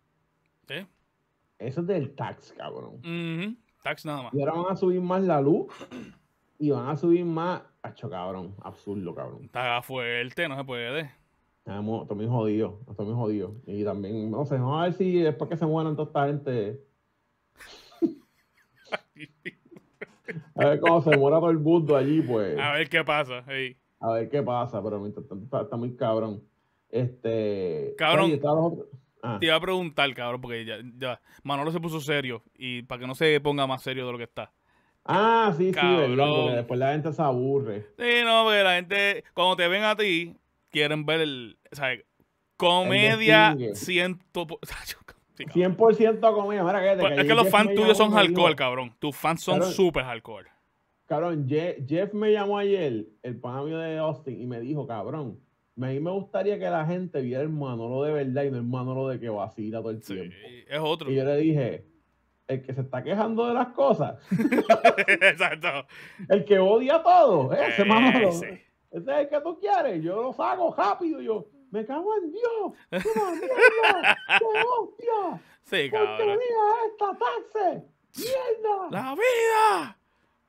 ¿Qué? Eso es del tax, cabrón. Tax nada más. Y ahora van a subir más la luz y van a subir más. Hacho, cabrón. Absurdo, cabrón. Está fuerte, no se puede. Estamos, esto muy jodido, estamos muy jodido. Y también, no sé, vamos a ver si después que se mueran toda esta gente. [laughs] A ver cómo se muera todo el mundo allí, pues. A ver qué pasa. A ver qué pasa, pero mientras tanto está, muy cabrón. Este. Cabrón. Ah. Te iba a preguntar, cabrón, porque ya, ya, Manolo se puso serio y para que no se ponga más serio de lo que está. Ah, sí, cabrón. sí, porque después la gente se aburre. Sí, no, porque la gente, cuando te ven a ti, quieren ver el, o sea, comedia ciento... [laughs] 100% conmigo. Pues, es que los fans tuyos son hardcore, cabrón. Tus fans son súper hardcore. Cabrón, Jeff, me llamó ayer, el pan de Austin, y me dijo, cabrón, a mí me gustaría que la gente viera el Manolo de verdad y no el Manolo de que vacila todo el tiempo. Es otro. Y yo le dije, el que se está quejando de las cosas. [laughs] El que odia todo, ese eh, Manolo. Ese. es el que tú quieres. Yo lo saco rápido. Yo, me cago en Dios, ¡Qué [laughs] mierda, ¡Qué hostia! Sí, cabrón. esta, taxe! ¡Mierda! ¡La vida!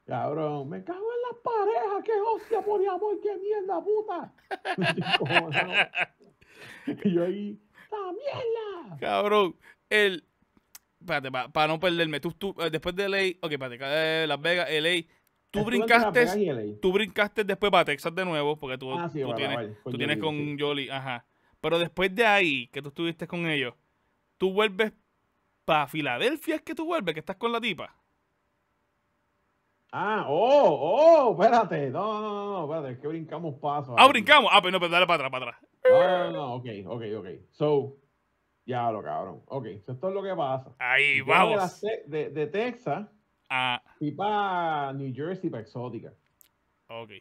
Cabrón, me cago en las parejas, qué hostia, por amor, qué mierda, puta. [laughs] y yo ahí, ¡la mierda! Cabrón, el. Espérate, para no perderme, tú, eh, después de LA, ok, espérate, eh, Las Vegas, LA, Tú brincaste, tú brincaste después para Texas de nuevo, porque tú, ah, tú tienes, pues con, tú tienes con ajá. Pero después de ahí, que tú estuviste con ellos, tú vuelves para Filadelfia, es que tú vuelves, que estás con la tipa. Ah, oh, oh, espérate. No, no, no, espérate, es que brincamos paso. Ah, brincamos. Ah, pero pues no, pero pues dale para atrás, para atrás. No, no, no, ok, ok, ok. So, ya lo cabrón. Ok, esto es lo que pasa. Ahí, vamos. de Texas y ah. para New Jersey, para Exótica. Ok.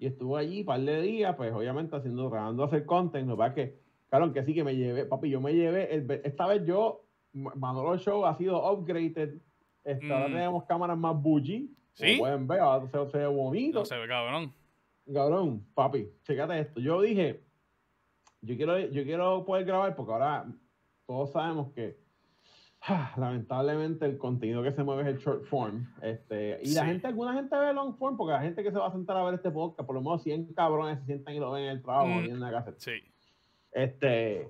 Y estuve allí un par de días, pues obviamente haciendo, grabando, hacer content. para que que, claro, que sí que me llevé, papi, yo me llevé, esta vez yo, Manolo Show ha sido upgraded. Ahora mm. tenemos cámaras más buggy. Sí. pueden ver, ahora se, ve bonito. se ve cabrón. Cabrón, papi, chécate esto. Yo dije, yo quiero, yo quiero poder grabar porque ahora todos sabemos que Ah, lamentablemente el contenido que se mueve es el short form. Este, y la gente, alguna gente ve long form, porque la gente que se va a sentar a ver este podcast, por lo menos 100 cabrones se sientan y lo ven en el trabajo, o en la casa. Sí. Este,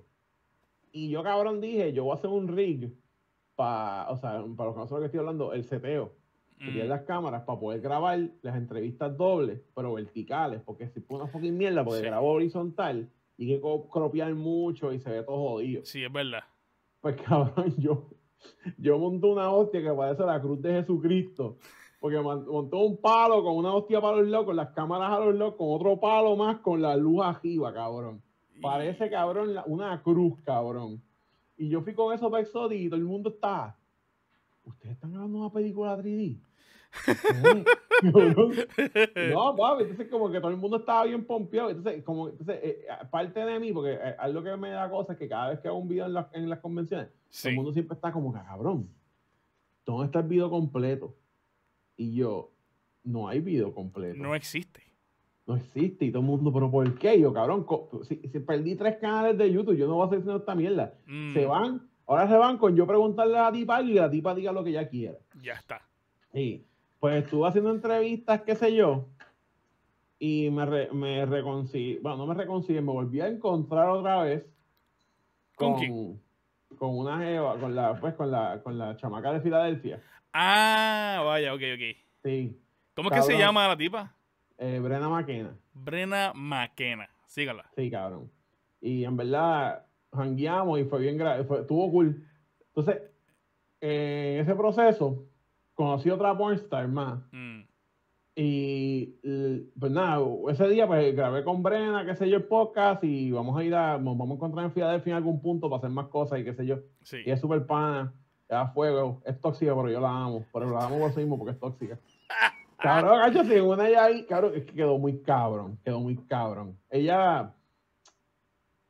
y yo, cabrón, dije, yo voy a hacer un rig para, o sea, para los que no saben lo que estoy hablando, el seteo. y mm. las cámaras para poder grabar las entrevistas dobles, pero verticales, porque si pone una fucking mierda, porque grabo horizontal y que copiar mucho y se ve todo jodido. Sí, es verdad. Pues [laughs] cabrón, yo yo monté una hostia que parece la cruz de Jesucristo. Porque montó un palo con una hostia para los locos, con las cámaras a los locos, con otro palo más, con la luz arriba, cabrón. Parece, cabrón, una cruz, cabrón. Y yo fui con eso para y todo el mundo está. ¿Ustedes están grabando una película 3D? no, papi, entonces como que todo el mundo estaba bien pompeado. Entonces, como, eh, eh, parte de mí, porque eh, algo que me da cosa es que cada vez que hago un video en, las convenciones, todo el mundo siempre está como, que cabrón, todo está el video completo? Y yo, no hay video completo. No existe. No existe. Y todo el mundo, pero ¿por qué? Yo, cabrón, si, perdí tres canales de YouTube, yo no voy a hacer esta mierda. Se mm. van, ahora se van con yo preguntarle a la tipa y la tipa diga lo que ella quiera. Ya está. Sí. Pues estuve haciendo entrevistas, qué sé yo, y me, reconcilié, bueno, no me reconcilié, me volví a encontrar otra vez con, ¿Con, con una jeva, con la, pues, con la, con la chamaca de Filadelfia. Ah, vaya, ok, ok. Sí. ¿Cómo es que se llama la tipa? Eh, Brena Maquena. Brena Maquena, sígala. Sí, cabrón. Y en verdad, jangueamos y fue bien grave, estuvo cool. Entonces, eh, en ese proceso, conocí otra pornstar más. Mm. Y pues nada, ese día pues grabé con Brena, qué sé yo, el podcast y vamos a ir a, nos vamos a encontrar en Filadelfia en algún punto para hacer más cosas y qué sé yo. Y es súper pana, da fuego, es tóxica, pero yo la amo, pero la amo por sí mismo porque es tóxica. [laughs] cabrón, cacho, si una ella ahí, cabrón, es que quedó muy cabrón, quedó muy cabrón. Ella,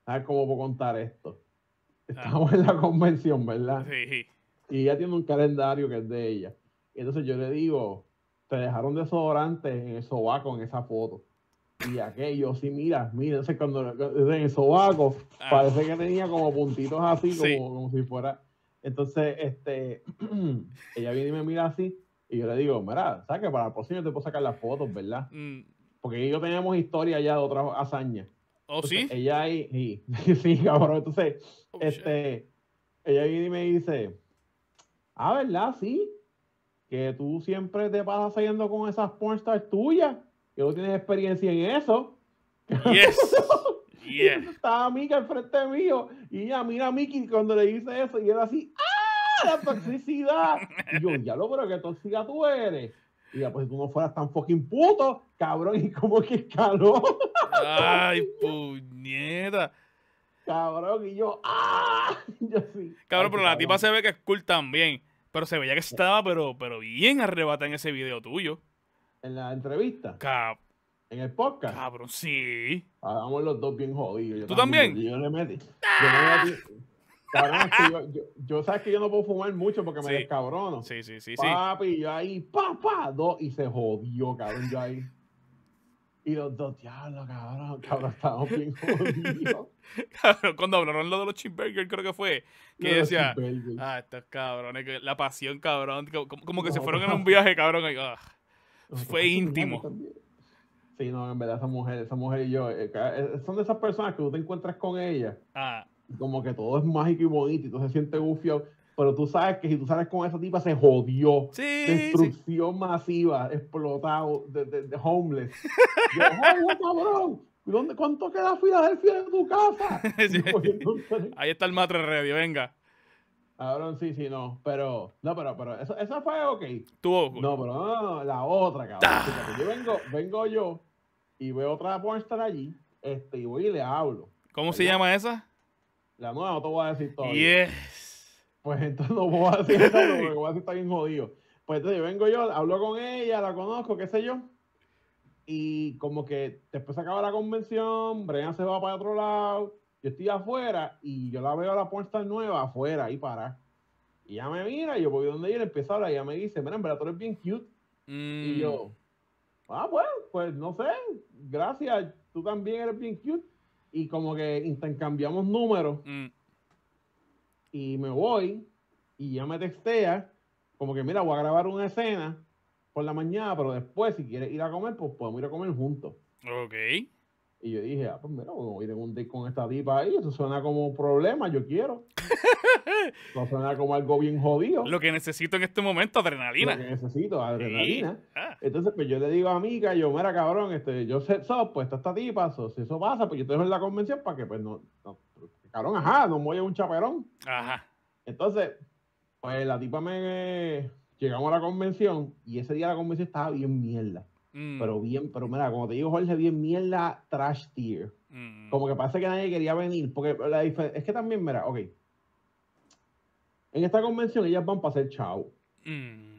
a cómo puedo contar esto. Estamos en la convención, ¿verdad? Sí. Y ella tiene un calendario que es de ella entonces yo le digo, te dejaron desodorante en el sobaco en esa foto. Y aquello, sí, mira, mira, entonces cuando en el sobaco ah. parece que tenía como puntitos así, como, si fuera. Entonces, este, [clears throat] ella viene y me mira así, y yo le digo, mira, ¿sabes que para el próximo te puedo sacar las fotos, verdad? Mm. Porque yo teníamos historia ya de otras hazañas. ¿Oh, sí? Ella ahí, sí, [laughs] cabrón. Entonces, oh, este, ella viene y me dice, ah, ¿verdad? Sí que tú siempre te vas haciendo con esas pornstars tuyas, que tú tienes experiencia en eso. Yes. [laughs] yes Estaba Mika al frente mío y ella mira a Miki cuando le dice eso y era así, ¡ah! La toxicidad. yo, ya lo, creo, que toxica tú eres. Y ya, pues si tú no fueras tan fucking puto, cabrón, y como que caló Ay, puñeta. Cabrón, y yo, ¡ah! [laughs] Cabrón, pero la tipa se ve que es cool también. Pero se veía que estaba, pero, pero bien arrebata en ese video tuyo. En la entrevista. en el podcast. Cabrón, sí. Hagamos ah, los dos bien jodidos. ¿Tú también? Yo, le metí. ¡Ah! yo, sabes que yo no puedo fumar mucho porque me descabrono. Sí, sí, sí. Papi, yo ahí, y se jodió, cabrón, yo ahí. Y los dos, diablo, cabrón, cabrón, estamos bien jodidos. [laughs] cabrón, cuando hablaron lo de los cheeseburgers, creo que fue, que decía, ah, estos cabrones, la pasión, cabrón, como, que se fueron en un viaje, cabrón, ah, fue íntimo. Sí, no, en verdad, esa mujer, esa mujer y yo, eh, eh, son de esas personas que tú te encuentras con ella. Ah. Como que todo es mágico y bonito y tú se sientes gufiado pero tú sabes que si tú sales con esa tipa se jodió. Sí, Destrucción masiva, explotado, de, de, de homeless. [laughs] Yo, cabrón! ¿Dónde, ¿Cuánto queda Filadelfia en tu casa? [laughs] [laughs] Ahí está el matre radio, venga. Cabrón, sí, sí, no. Pero, no, pero, pero, ¿esa fue ok. ojo. No, pero no, no, la otra, cabrón. Ah. yo vengo, vengo yo y veo otra pornstar allí, este, y voy y le hablo. ¿Cómo pues se llama esa? La nueva no te voy a decir todo. Yes. Pues, [laughs] [laughs] pues entonces no puedo hacer nada porque voy a estar bien jodido. Pues entonces yo vengo yo, hablo con ella, la conozco, qué sé yo. Y como que después se acaba la convención, Brian se va para otro lado, yo estoy afuera y yo la veo a la puerta nueva afuera ahí para. Y ella me mira, yo voy donde ella empieza a hablar y ella me dice, mira, en verdad tú eres bien cute. Y yo, mm. ah, bueno, pues, pues no sé, gracias, tú también eres bien cute. Y como que intercambiamos números. Mm y me voy y ya me textea como que mira, voy a grabar una escena por la mañana, pero después si quieres ir a comer, pues podemos ir a comer juntos. Ok. Y yo dije, ah, pues mira, voy a ir en un date con esta tipa ahí, eso suena como problema, yo quiero. no [laughs] suena como algo bien jodido. Lo que necesito en este momento, adrenalina. Lo que necesito, adrenalina. Ah. Entonces, pues yo le digo a amiga, yo, mira, cabrón, este, yo sé, so, pues esta tipa, si eso pasa, pues yo te en la convención para que pues no cabrón, ajá, no a un chaperón. Ajá. Entonces, pues la tipa me. Llegamos a la convención y ese día la convención estaba bien mierda. Mm. Pero bien, pero mira, como te digo, Jorge, bien mierda, trash tier. Mm. Como que parece que nadie quería venir. Porque la es que también, mira, ok. En esta convención ellas van para hacer chao. Mm.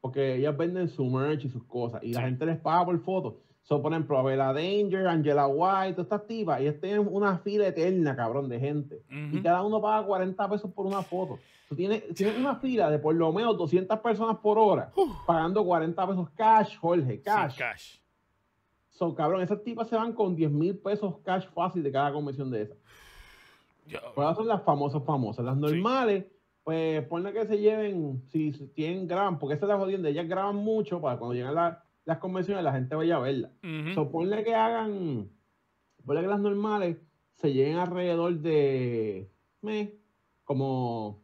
Porque ellas venden su merch y sus cosas. Y la gente les paga por fotos. So, por ejemplo, Abela Danger, Angela White, todas estas tipas, este es una fila eterna, cabrón, de gente. Y cada uno paga 40 pesos por una foto. tienes, una fila de por lo menos 200 personas por hora, pagando 40 pesos cash, Jorge, cash. So, cabrón, esas tipas se van con 10 mil pesos cash fácil de cada convención de esas. Pero pues esas son las famosas, famosas. Las normales, pues ponle que se lleven, si, tienen gran, porque esas las jodiendo, ellas graban mucho para cuando llegan la las convenciones, la gente vaya a verla Uh que hagan, Suponle que las normales se lleguen alrededor de me como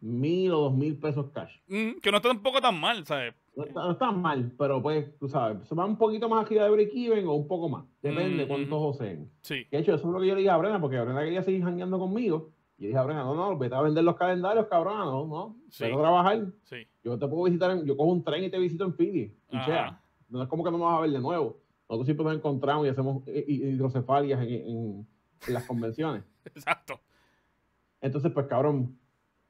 mil o dos mil pesos cash. que no está tampoco tan mal, ¿sabes? No está, tan mal, pero pues, tú sabes, se va un poquito más aquí de break-even o un poco más. Depende de cuánto cuántos Sí. De hecho, eso es lo que yo le dije a Brena, porque Brena quería seguir jangueando conmigo. Y dije a Brena, no, no, vete a vender los calendarios, cabrón, no, no. Sí. Vete a trabajar. Sí. Yo te puedo visitar, yo cojo un tren y te visito en Philly. Y no es como que no nos va a ver de nuevo. Nosotros siempre nos encontramos y hacemos hidrocefalias en, las convenciones. [laughs] Exacto. Entonces, pues cabrón,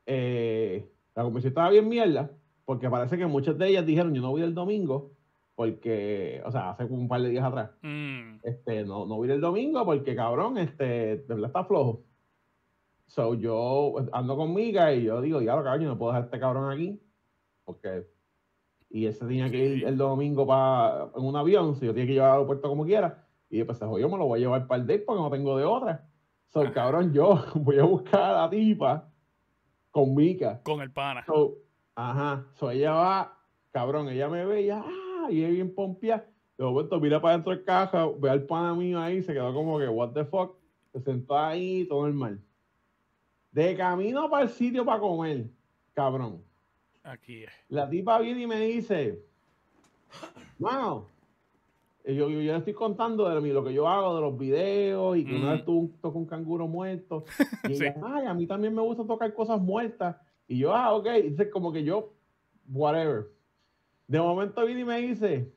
eh, la convención estaba bien mierda, porque parece que muchas de ellas dijeron, yo no voy el domingo, porque, o sea, hace un par de días atrás, mm. este, no, no voy el domingo porque, cabrón, este, de verdad está flojo. So, yo pues, ando conmigo y yo digo, ya lo cabrón, yo no puedo dejar este cabrón aquí, porque y él tenía que ir el domingo para, en un avión, si yo tenía que llevar al aeropuerto como quiera, y después pues, yo me lo voy a llevar para el date porque no tengo de otra. soy cabrón, yo [laughs] voy a buscar a la tipa con Mica. Con el pana. Ajá. So, ella va, cabrón, ella me ve y ya, ah, y es bien pompía. De momento mira para dentro de caja, ve al pana mío ahí, se quedó como que, what the fuck. Se sentó ahí, todo normal. De camino para el sitio para comer, cabrón. Aquí La tipa viene y me dice, wow eh, yo, le estoy contando de mí lo que yo hago, de los videos, y que una vez tú tocas un canguro muerto. [laughs] Y ella, ay, a mí también me gusta tocar cosas muertas. Y yo, ah, ok. Dice, como que yo, whatever. De momento viene y me dice,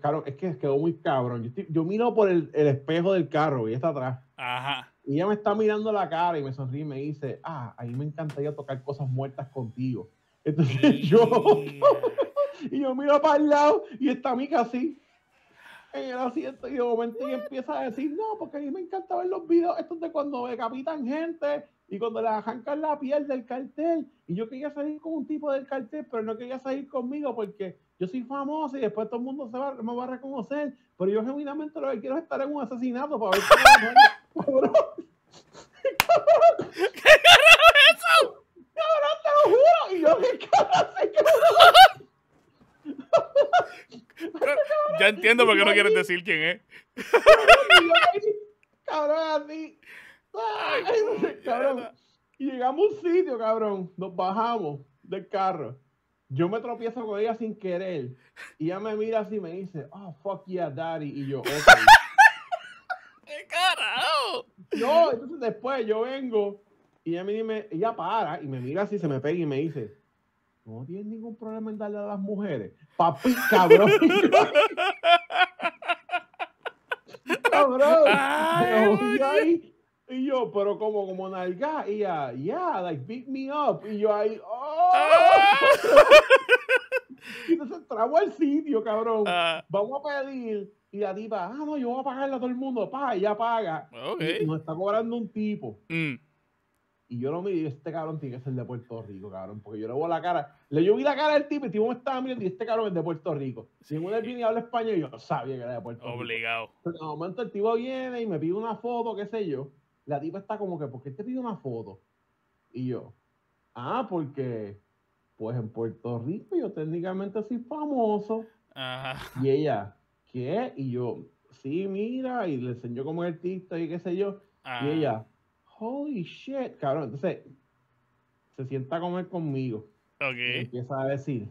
claro, es que quedó muy cabrón. Yo, yo miro por el, espejo del carro y está atrás. Y ella me está mirando la cara y me sonríe y me dice, ah, a mí me encantaría tocar cosas muertas contigo. Entonces yo, [laughs] y yo miro para el lado y está mi así en el asiento y de momento y empieza a decir, no, porque a mí me encanta ver los videos estos de cuando decapitan gente y cuando le arrancan la piel del cartel. Y yo quería salir con un tipo del cartel, pero no quería salir conmigo porque yo soy famoso y después todo el mundo se va, me va a reconocer. Pero yo genuinamente lo que quiero es estar en un asesinato para ver [laughs] qué es eso ya entiendo por qué no quieres decir quién es. cabrón, así. Y llegamos a un sitio, cabrón. Nos bajamos del carro. Yo me tropiezo con ella sin querer. Y ella me mira así y me dice, oh, fuck yeah, daddy. Y yo, [laughs] ¡Qué carajo! Yo, entonces después yo vengo y ella me dice, ella para y me mira así, se me pega y me dice, no tiene ningún problema en darle a las mujeres. Papi, cabrón. [laughs] cabrón. y yo, pero como, como nalga, y ya, yeah, like beat me up. Y yo ahí, oh. Ah. [laughs] y entonces trago al sitio, cabrón. Ah. Vamos a pedir. Y la diva, ah, no, yo voy a pagarle a todo el mundo, pa, ya paga. Okay. nos está cobrando un tipo. Mm. Y yo lo miré y este cabrón tiene que ser de Puerto Rico, cabrón. Porque yo le voy a la cara. Le yo vi la cara del tipo y el tipo me estaba mirando y este cabrón es de Puerto Rico. Si uno viene y habla español, yo sabía que era de Puerto Rico. Obligado. Pero el momento el tipo viene y me pide una foto, qué sé yo. La tipa está como que, ¿por qué te pide una foto? Y yo, ah, porque pues en Puerto Rico yo técnicamente soy famoso. Ajá. Y ella, ¿qué? Y yo, sí, mira, y le enseñó como artista y qué sé yo. Y ah. ella, holy shit, cabrón. Entonces, se sienta a comer conmigo. Okay. empieza a decir,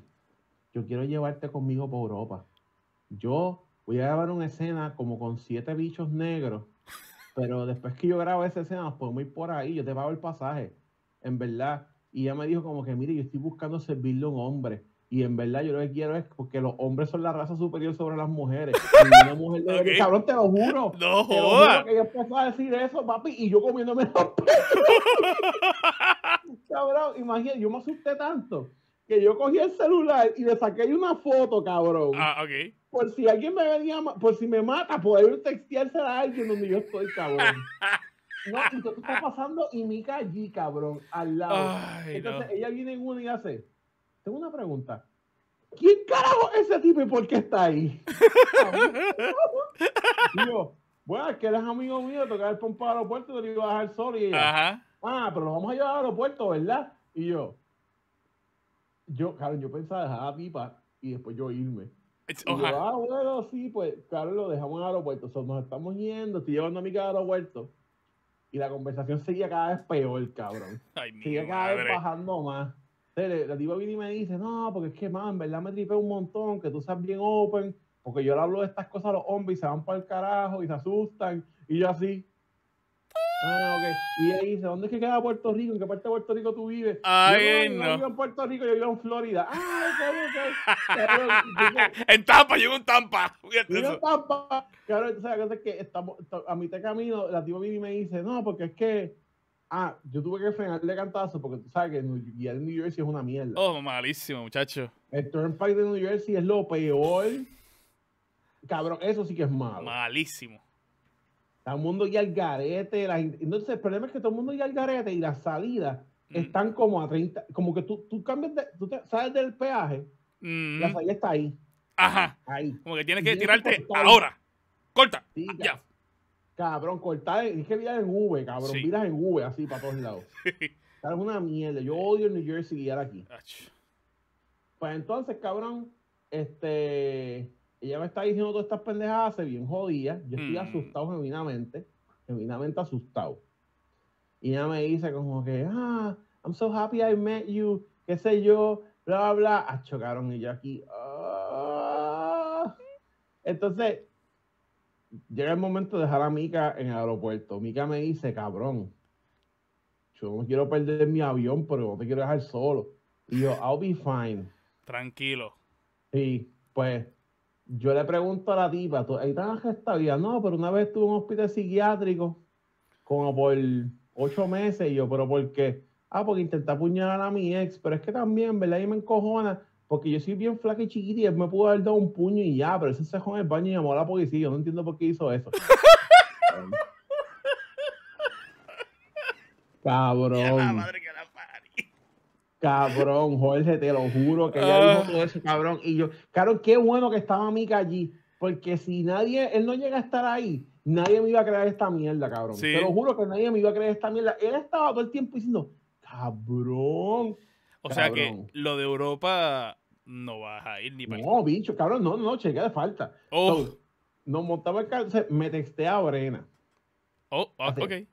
yo quiero llevarte conmigo por Europa. Yo voy a grabar una escena como con siete bichos negros, pero después que yo grabo esa escena, nos podemos ir por ahí, yo te pago el pasaje, en verdad. Y ella me dijo como que, mire, yo estoy buscando servirle a un hombre. Y en verdad yo lo que quiero es porque los hombres son la raza superior sobre las mujeres. [laughs] Y una mujer cabrón, te lo juro. No jodas que yo empezó a decir eso, papi, y yo comiéndome los [laughs] [laughs] Cabrón, imagínate, yo me asusté tanto que yo cogí el celular y le saqué una foto, cabrón. Ah, ok. Por si alguien me venía, por si me mata, poder ir a alguien donde yo estoy, cabrón. No, tú está pasando y mi allí, cabrón, al lado. entonces ella viene en una y hace... Tengo una pregunta. ¿Quién carajo es ese tipo y por qué está ahí? [laughs] Digo, bueno, es que eres amigo mío, toca el pompa al aeropuerto, te lo iba a dejar solo y ella, Ajá. ah, pero lo vamos a llevar al aeropuerto, ¿verdad? Y yo, yo, claro, yo pensaba dejar a pipa y después yo irme. Y yo, ah, bueno, sí, pues, claro, lo dejamos en aeropuerto. nos estamos yendo, estoy llevando a mi cara al aeropuerto. Y la conversación seguía cada vez peor, cabrón. Sigue seguía cada vez bajando más. Eh, la diva viene me dice, no, porque es que, man, verdad me tripé un montón, que tú seas bien open, porque yo le hablo de estas cosas a los hombres y se van para el carajo y se asustan, y yo así. Ah, okay Y ahí dice, ¿dónde es que queda Puerto Rico? ¿En qué parte de Puerto Rico tú vives? yo no, vivo en Puerto Rico, yo vivo en Florida. Ah, [laughs] en Tampa, yo vivo en Tampa. Vivo en Tampa. Claro, entonces que a mí te camino, la tía Vini me dice, no, porque es que Ah, yo tuve que frenarle cantazo porque tú sabes que New en New Jersey es una mierda. Oh, malísimo, muchacho. El Turnpike de New Jersey es lo peor. Cabrón, eso sí que es malo. Malísimo. Todo el mundo y al garete. Entonces, el problema es que todo el mundo y al garete y las salidas mm. están como a 30. Como que tú, tú cambias, de, tú sales del peaje, y mm. la salida está ahí. Ajá. Ahí. Como que tienes que tirarte ahora. Corta. Ah, ya. Cabrón, cortar, que miras en V, cabrón, sí. en V así para todos lados. [laughs] es una mierda. Yo odio New Jersey guiar aquí. Pues entonces, cabrón, este. Ella me está diciendo todas estas pendejadas, se bien jodía. Yo estoy mm. asustado genuinamente, genuinamente asustado. Y ella me dice como que, ah, I'm so happy I met you, qué sé yo, bla, bla, bla. Ah, chocaron y yo aquí. Ah". Entonces, llega el momento de dejar a Mica en el aeropuerto. Mica me dice, cabrón, yo no quiero perder mi avión, pero no te quiero dejar solo. Y yo, I'll be fine. Tranquilo. Y pues yo le pregunto a la tipa, ahí está esta vida No, pero una vez estuve en un hospital psiquiátrico, como por ocho meses, y yo, pero ¿por qué? Ah, porque intenté apuñalar a mi ex, pero es que también, ¿verdad? Y me encojona porque yo soy bien flaca y chiquita y él me pudo haber dado un puño y ya, pero ese se dejó el baño y llamó a la policía. Yo no entiendo por qué hizo eso. [laughs] Cabrón. cabrón, Jorge, te lo juro que ella ah. dijo todo eso, cabrón. Y yo, claro, qué bueno que estaba Mica allí. Porque si nadie, él no llega a estar ahí, nadie me iba a creer esta mierda, cabrón. Te lo juro que nadie me iba a creer esta mierda. Él estaba todo el tiempo diciendo, cabrón. O sea que lo de Europa no vas a ir ni para No, bicho, cabrón, no, no, chequea de falta. Oh. montaba el carro, me texté a Oh, oh ok. Llegué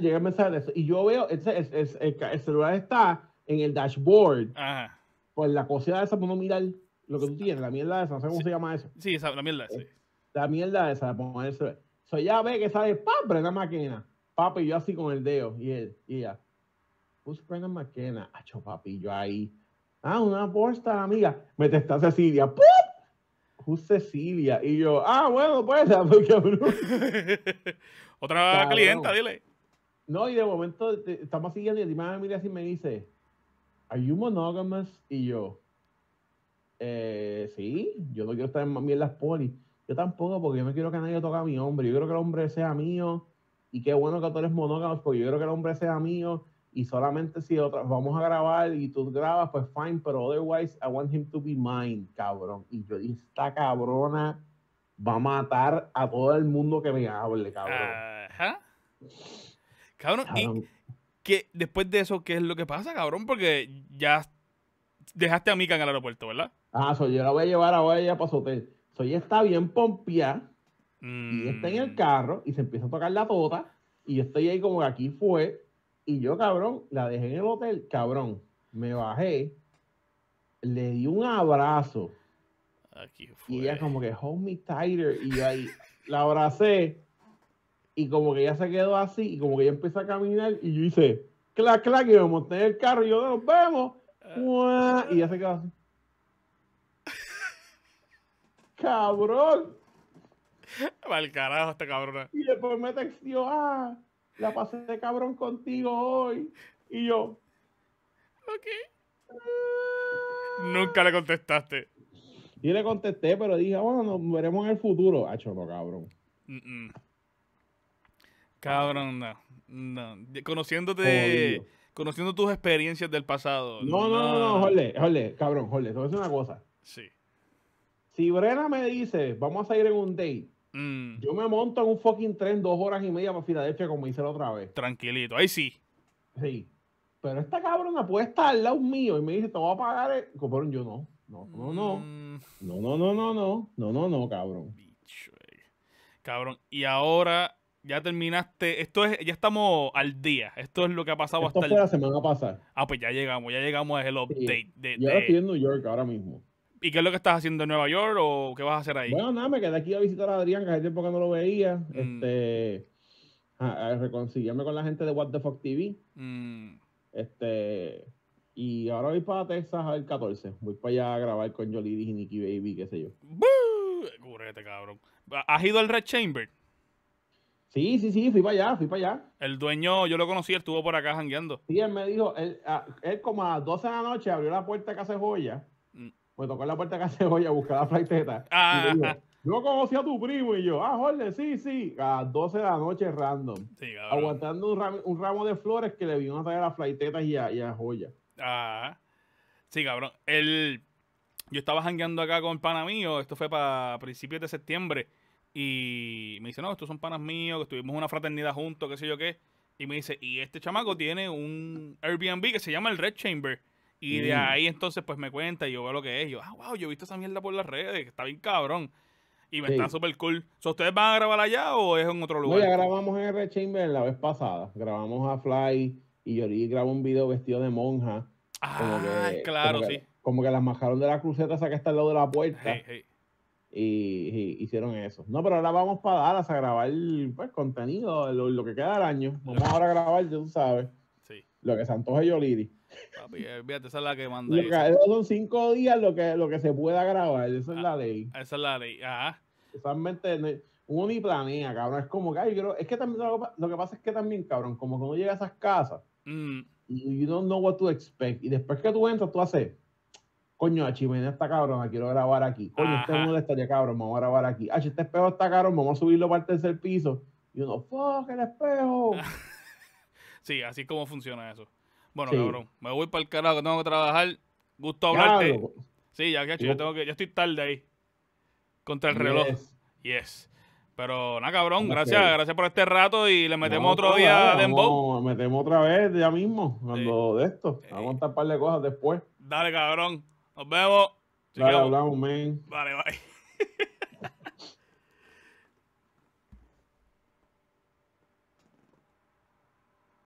Llega a mensaje de eso. Y yo veo, el, celular está en el dashboard. Ajá. Pues la cosita de esa, uno pues, mirar lo que tú tienes, la mierda esa, no sé cómo se llama eso. Sí, esa, la mierda, de esa. Eh, la mierda esa, pongo So ya ve que sale, ¡pap! Brena máquina Papi, yo así con el dedo. Y él, y ella, who's Brennan McKenna? Acho, papi, yo ahí ah, una apuesta amiga, me testa Cecilia, ¡Pup! Who's Cecilia? Y yo, ah, bueno, pues, [laughs] pues [laughs] Otra clienta, dile. No, y de momento estamos siguiendo y me mira así me dice, ¿Are you monogamous? Y yo, eh, sí, yo no quiero estar en, en las polis. Yo tampoco, porque yo no quiero que nadie toque a mi hombre. Yo quiero que el hombre sea mío. Y qué bueno que tú eres monógamo, porque yo quiero que el hombre sea mío y solamente si otra, vamos a grabar y tú grabas, pues fine, pero otherwise I want him to be mine, cabrón. Y yo esta cabrona va a matar a todo el mundo que me hable, cabrón. Ajá. Cabrón, ¿y que después de eso qué es lo que pasa, cabrón? Porque ya dejaste a Mika en el aeropuerto, ¿verdad? Ah, yo la voy a llevar ahora ella para su hotel. soy está bien pompia y está en el mm. carro y se empieza a tocar la tota y yo estoy ahí como que aquí fue y yo, cabrón, la dejé en el hotel, cabrón. Me bajé, le di un abrazo. Aquí fue. Y ella como que, hold me tighter. Y yo ahí la abracé. Y como que ella se quedó así. Y como que ella empezó a caminar. Y yo hice, clac, clac. Y me monté en el carro. Y yo, nos vemos. y ella se quedó así. [laughs] Cabrón. Va carajo esta cabrón. Y después me textió, ah la pasé de cabrón contigo hoy. Y yo, ok. Ah". Nunca le contestaste. Y le contesté, pero dije, ah, bueno, nos veremos en el futuro. Hacho, no, cabrón. Cabrón, no. no. Conociéndote, conociendo tus experiencias del pasado. No, no, no, no, jole, jole, cabrón, jole, te es una cosa. Sí. Si Brena me dice, vamos a ir en un date, Mm. Yo me monto en un fucking tren dos horas y media para Filadelfia, como hice la otra vez. Tranquilito, ahí sí. Sí. Pero esta cabrona puede estar al lado mío y me dice, te voy a pagar. El... Pero yo no. No, no, no. Mm. No, no, no, no, no. No, no, no, cabrón. Eh. cabrón. Y ahora ya terminaste. Esto es, ya estamos al día. Esto es lo que ha pasado hasta fue el... la semana pasada. Ah, pues ya llegamos, ya llegamos el update. Yo estoy en New York ahora mismo. ¿Y qué es lo que estás haciendo en Nueva York o qué vas a hacer ahí? Bueno, nada, me quedé aquí a visitar a Adrián, que hace tiempo que no lo veía. Mm. Este, a, reconciliarme con la gente de What the Fuck TV. Mm. Este, y ahora voy para Texas al 14. Voy para allá a grabar con Jolie y Nicky Baby, qué sé yo. ¡Buuu! ¡Cúbrete, cabrón. ¿Has ido al Red Chamber? Sí, sí, sí, fui para allá, fui para allá. El dueño, yo lo conocí, estuvo por acá jangueando. Sí, él me dijo, él, él como a las 12 de la noche abrió la puerta de Casa Joya me pues tocó en la puerta de casa de a buscar a flighteta. yo ah. conocí a tu primo y yo, ah, Jorge, sí, sí, a las 12 de la noche random. aguantando un ramo, de flores que le vino a traer a flaitetas y a, joya. Ah, sí, cabrón. El, yo estaba jangueando acá con el pana mío, esto fue para principios de septiembre. Y me dice, no, estos son panas míos, que estuvimos en una fraternidad juntos, qué sé yo qué. Y me dice, y este chamaco tiene un Airbnb que se llama el Red Chamber. Y de ahí entonces pues me cuenta y yo veo lo que es. yo, ah, wow, yo he visto esa mierda por las redes, que está bien cabrón. Y me está súper cool. ¿Ustedes van a grabar allá o es en otro lugar? No, ya grabamos en Red Chamber la vez pasada. Grabamos a Fly y Yori grabó un video vestido de monja. Ah, claro, sí. Como que las majaron de la cruceta esa que está al lado de la puerta. Y, hicieron eso. No, pero ahora vamos para Dallas a grabar pues, contenido, lo, que queda del año. Vamos ahora a grabar, ya tú sabes. Sí. Lo que se yo Yoliri. Eh, esa es la que manda. son cinco días lo que, lo que se pueda grabar, esa es ah, la ley. Esa es la ley, ajá. Exactamente, uno ni planea, cabrón. Es como que, ay, creo, es que también lo, que pasa es que también, cabrón, como cuando uno llega a esas casas mm. y you don't know what to expect. Y después que tú entras, tú haces, coño, la chimenea esta cabrona, quiero grabar aquí. Coño, este mundo estaría cabrón, vamos a grabar aquí. Ah, este espejo está cabrón, vamos a subirlo para el tercer piso. Y uno, fuck, el espejo. [laughs] sí, así es como funciona eso. Bueno, cabrón, me voy para el carajo que tengo que trabajar. Gusto hablarte. Sí, ya que yo tengo que, yo estoy tarde ahí. Contra el reloj. Yes. Pero nada, cabrón, gracias, gracias por este rato y le metemos otro día de Dembow. metemos otra vez ya mismo, cuando de esto. Vamos a contar cosas después. Dale, cabrón. Nos vemos. Dale, hablamos, man. Vale, bye. [laughs]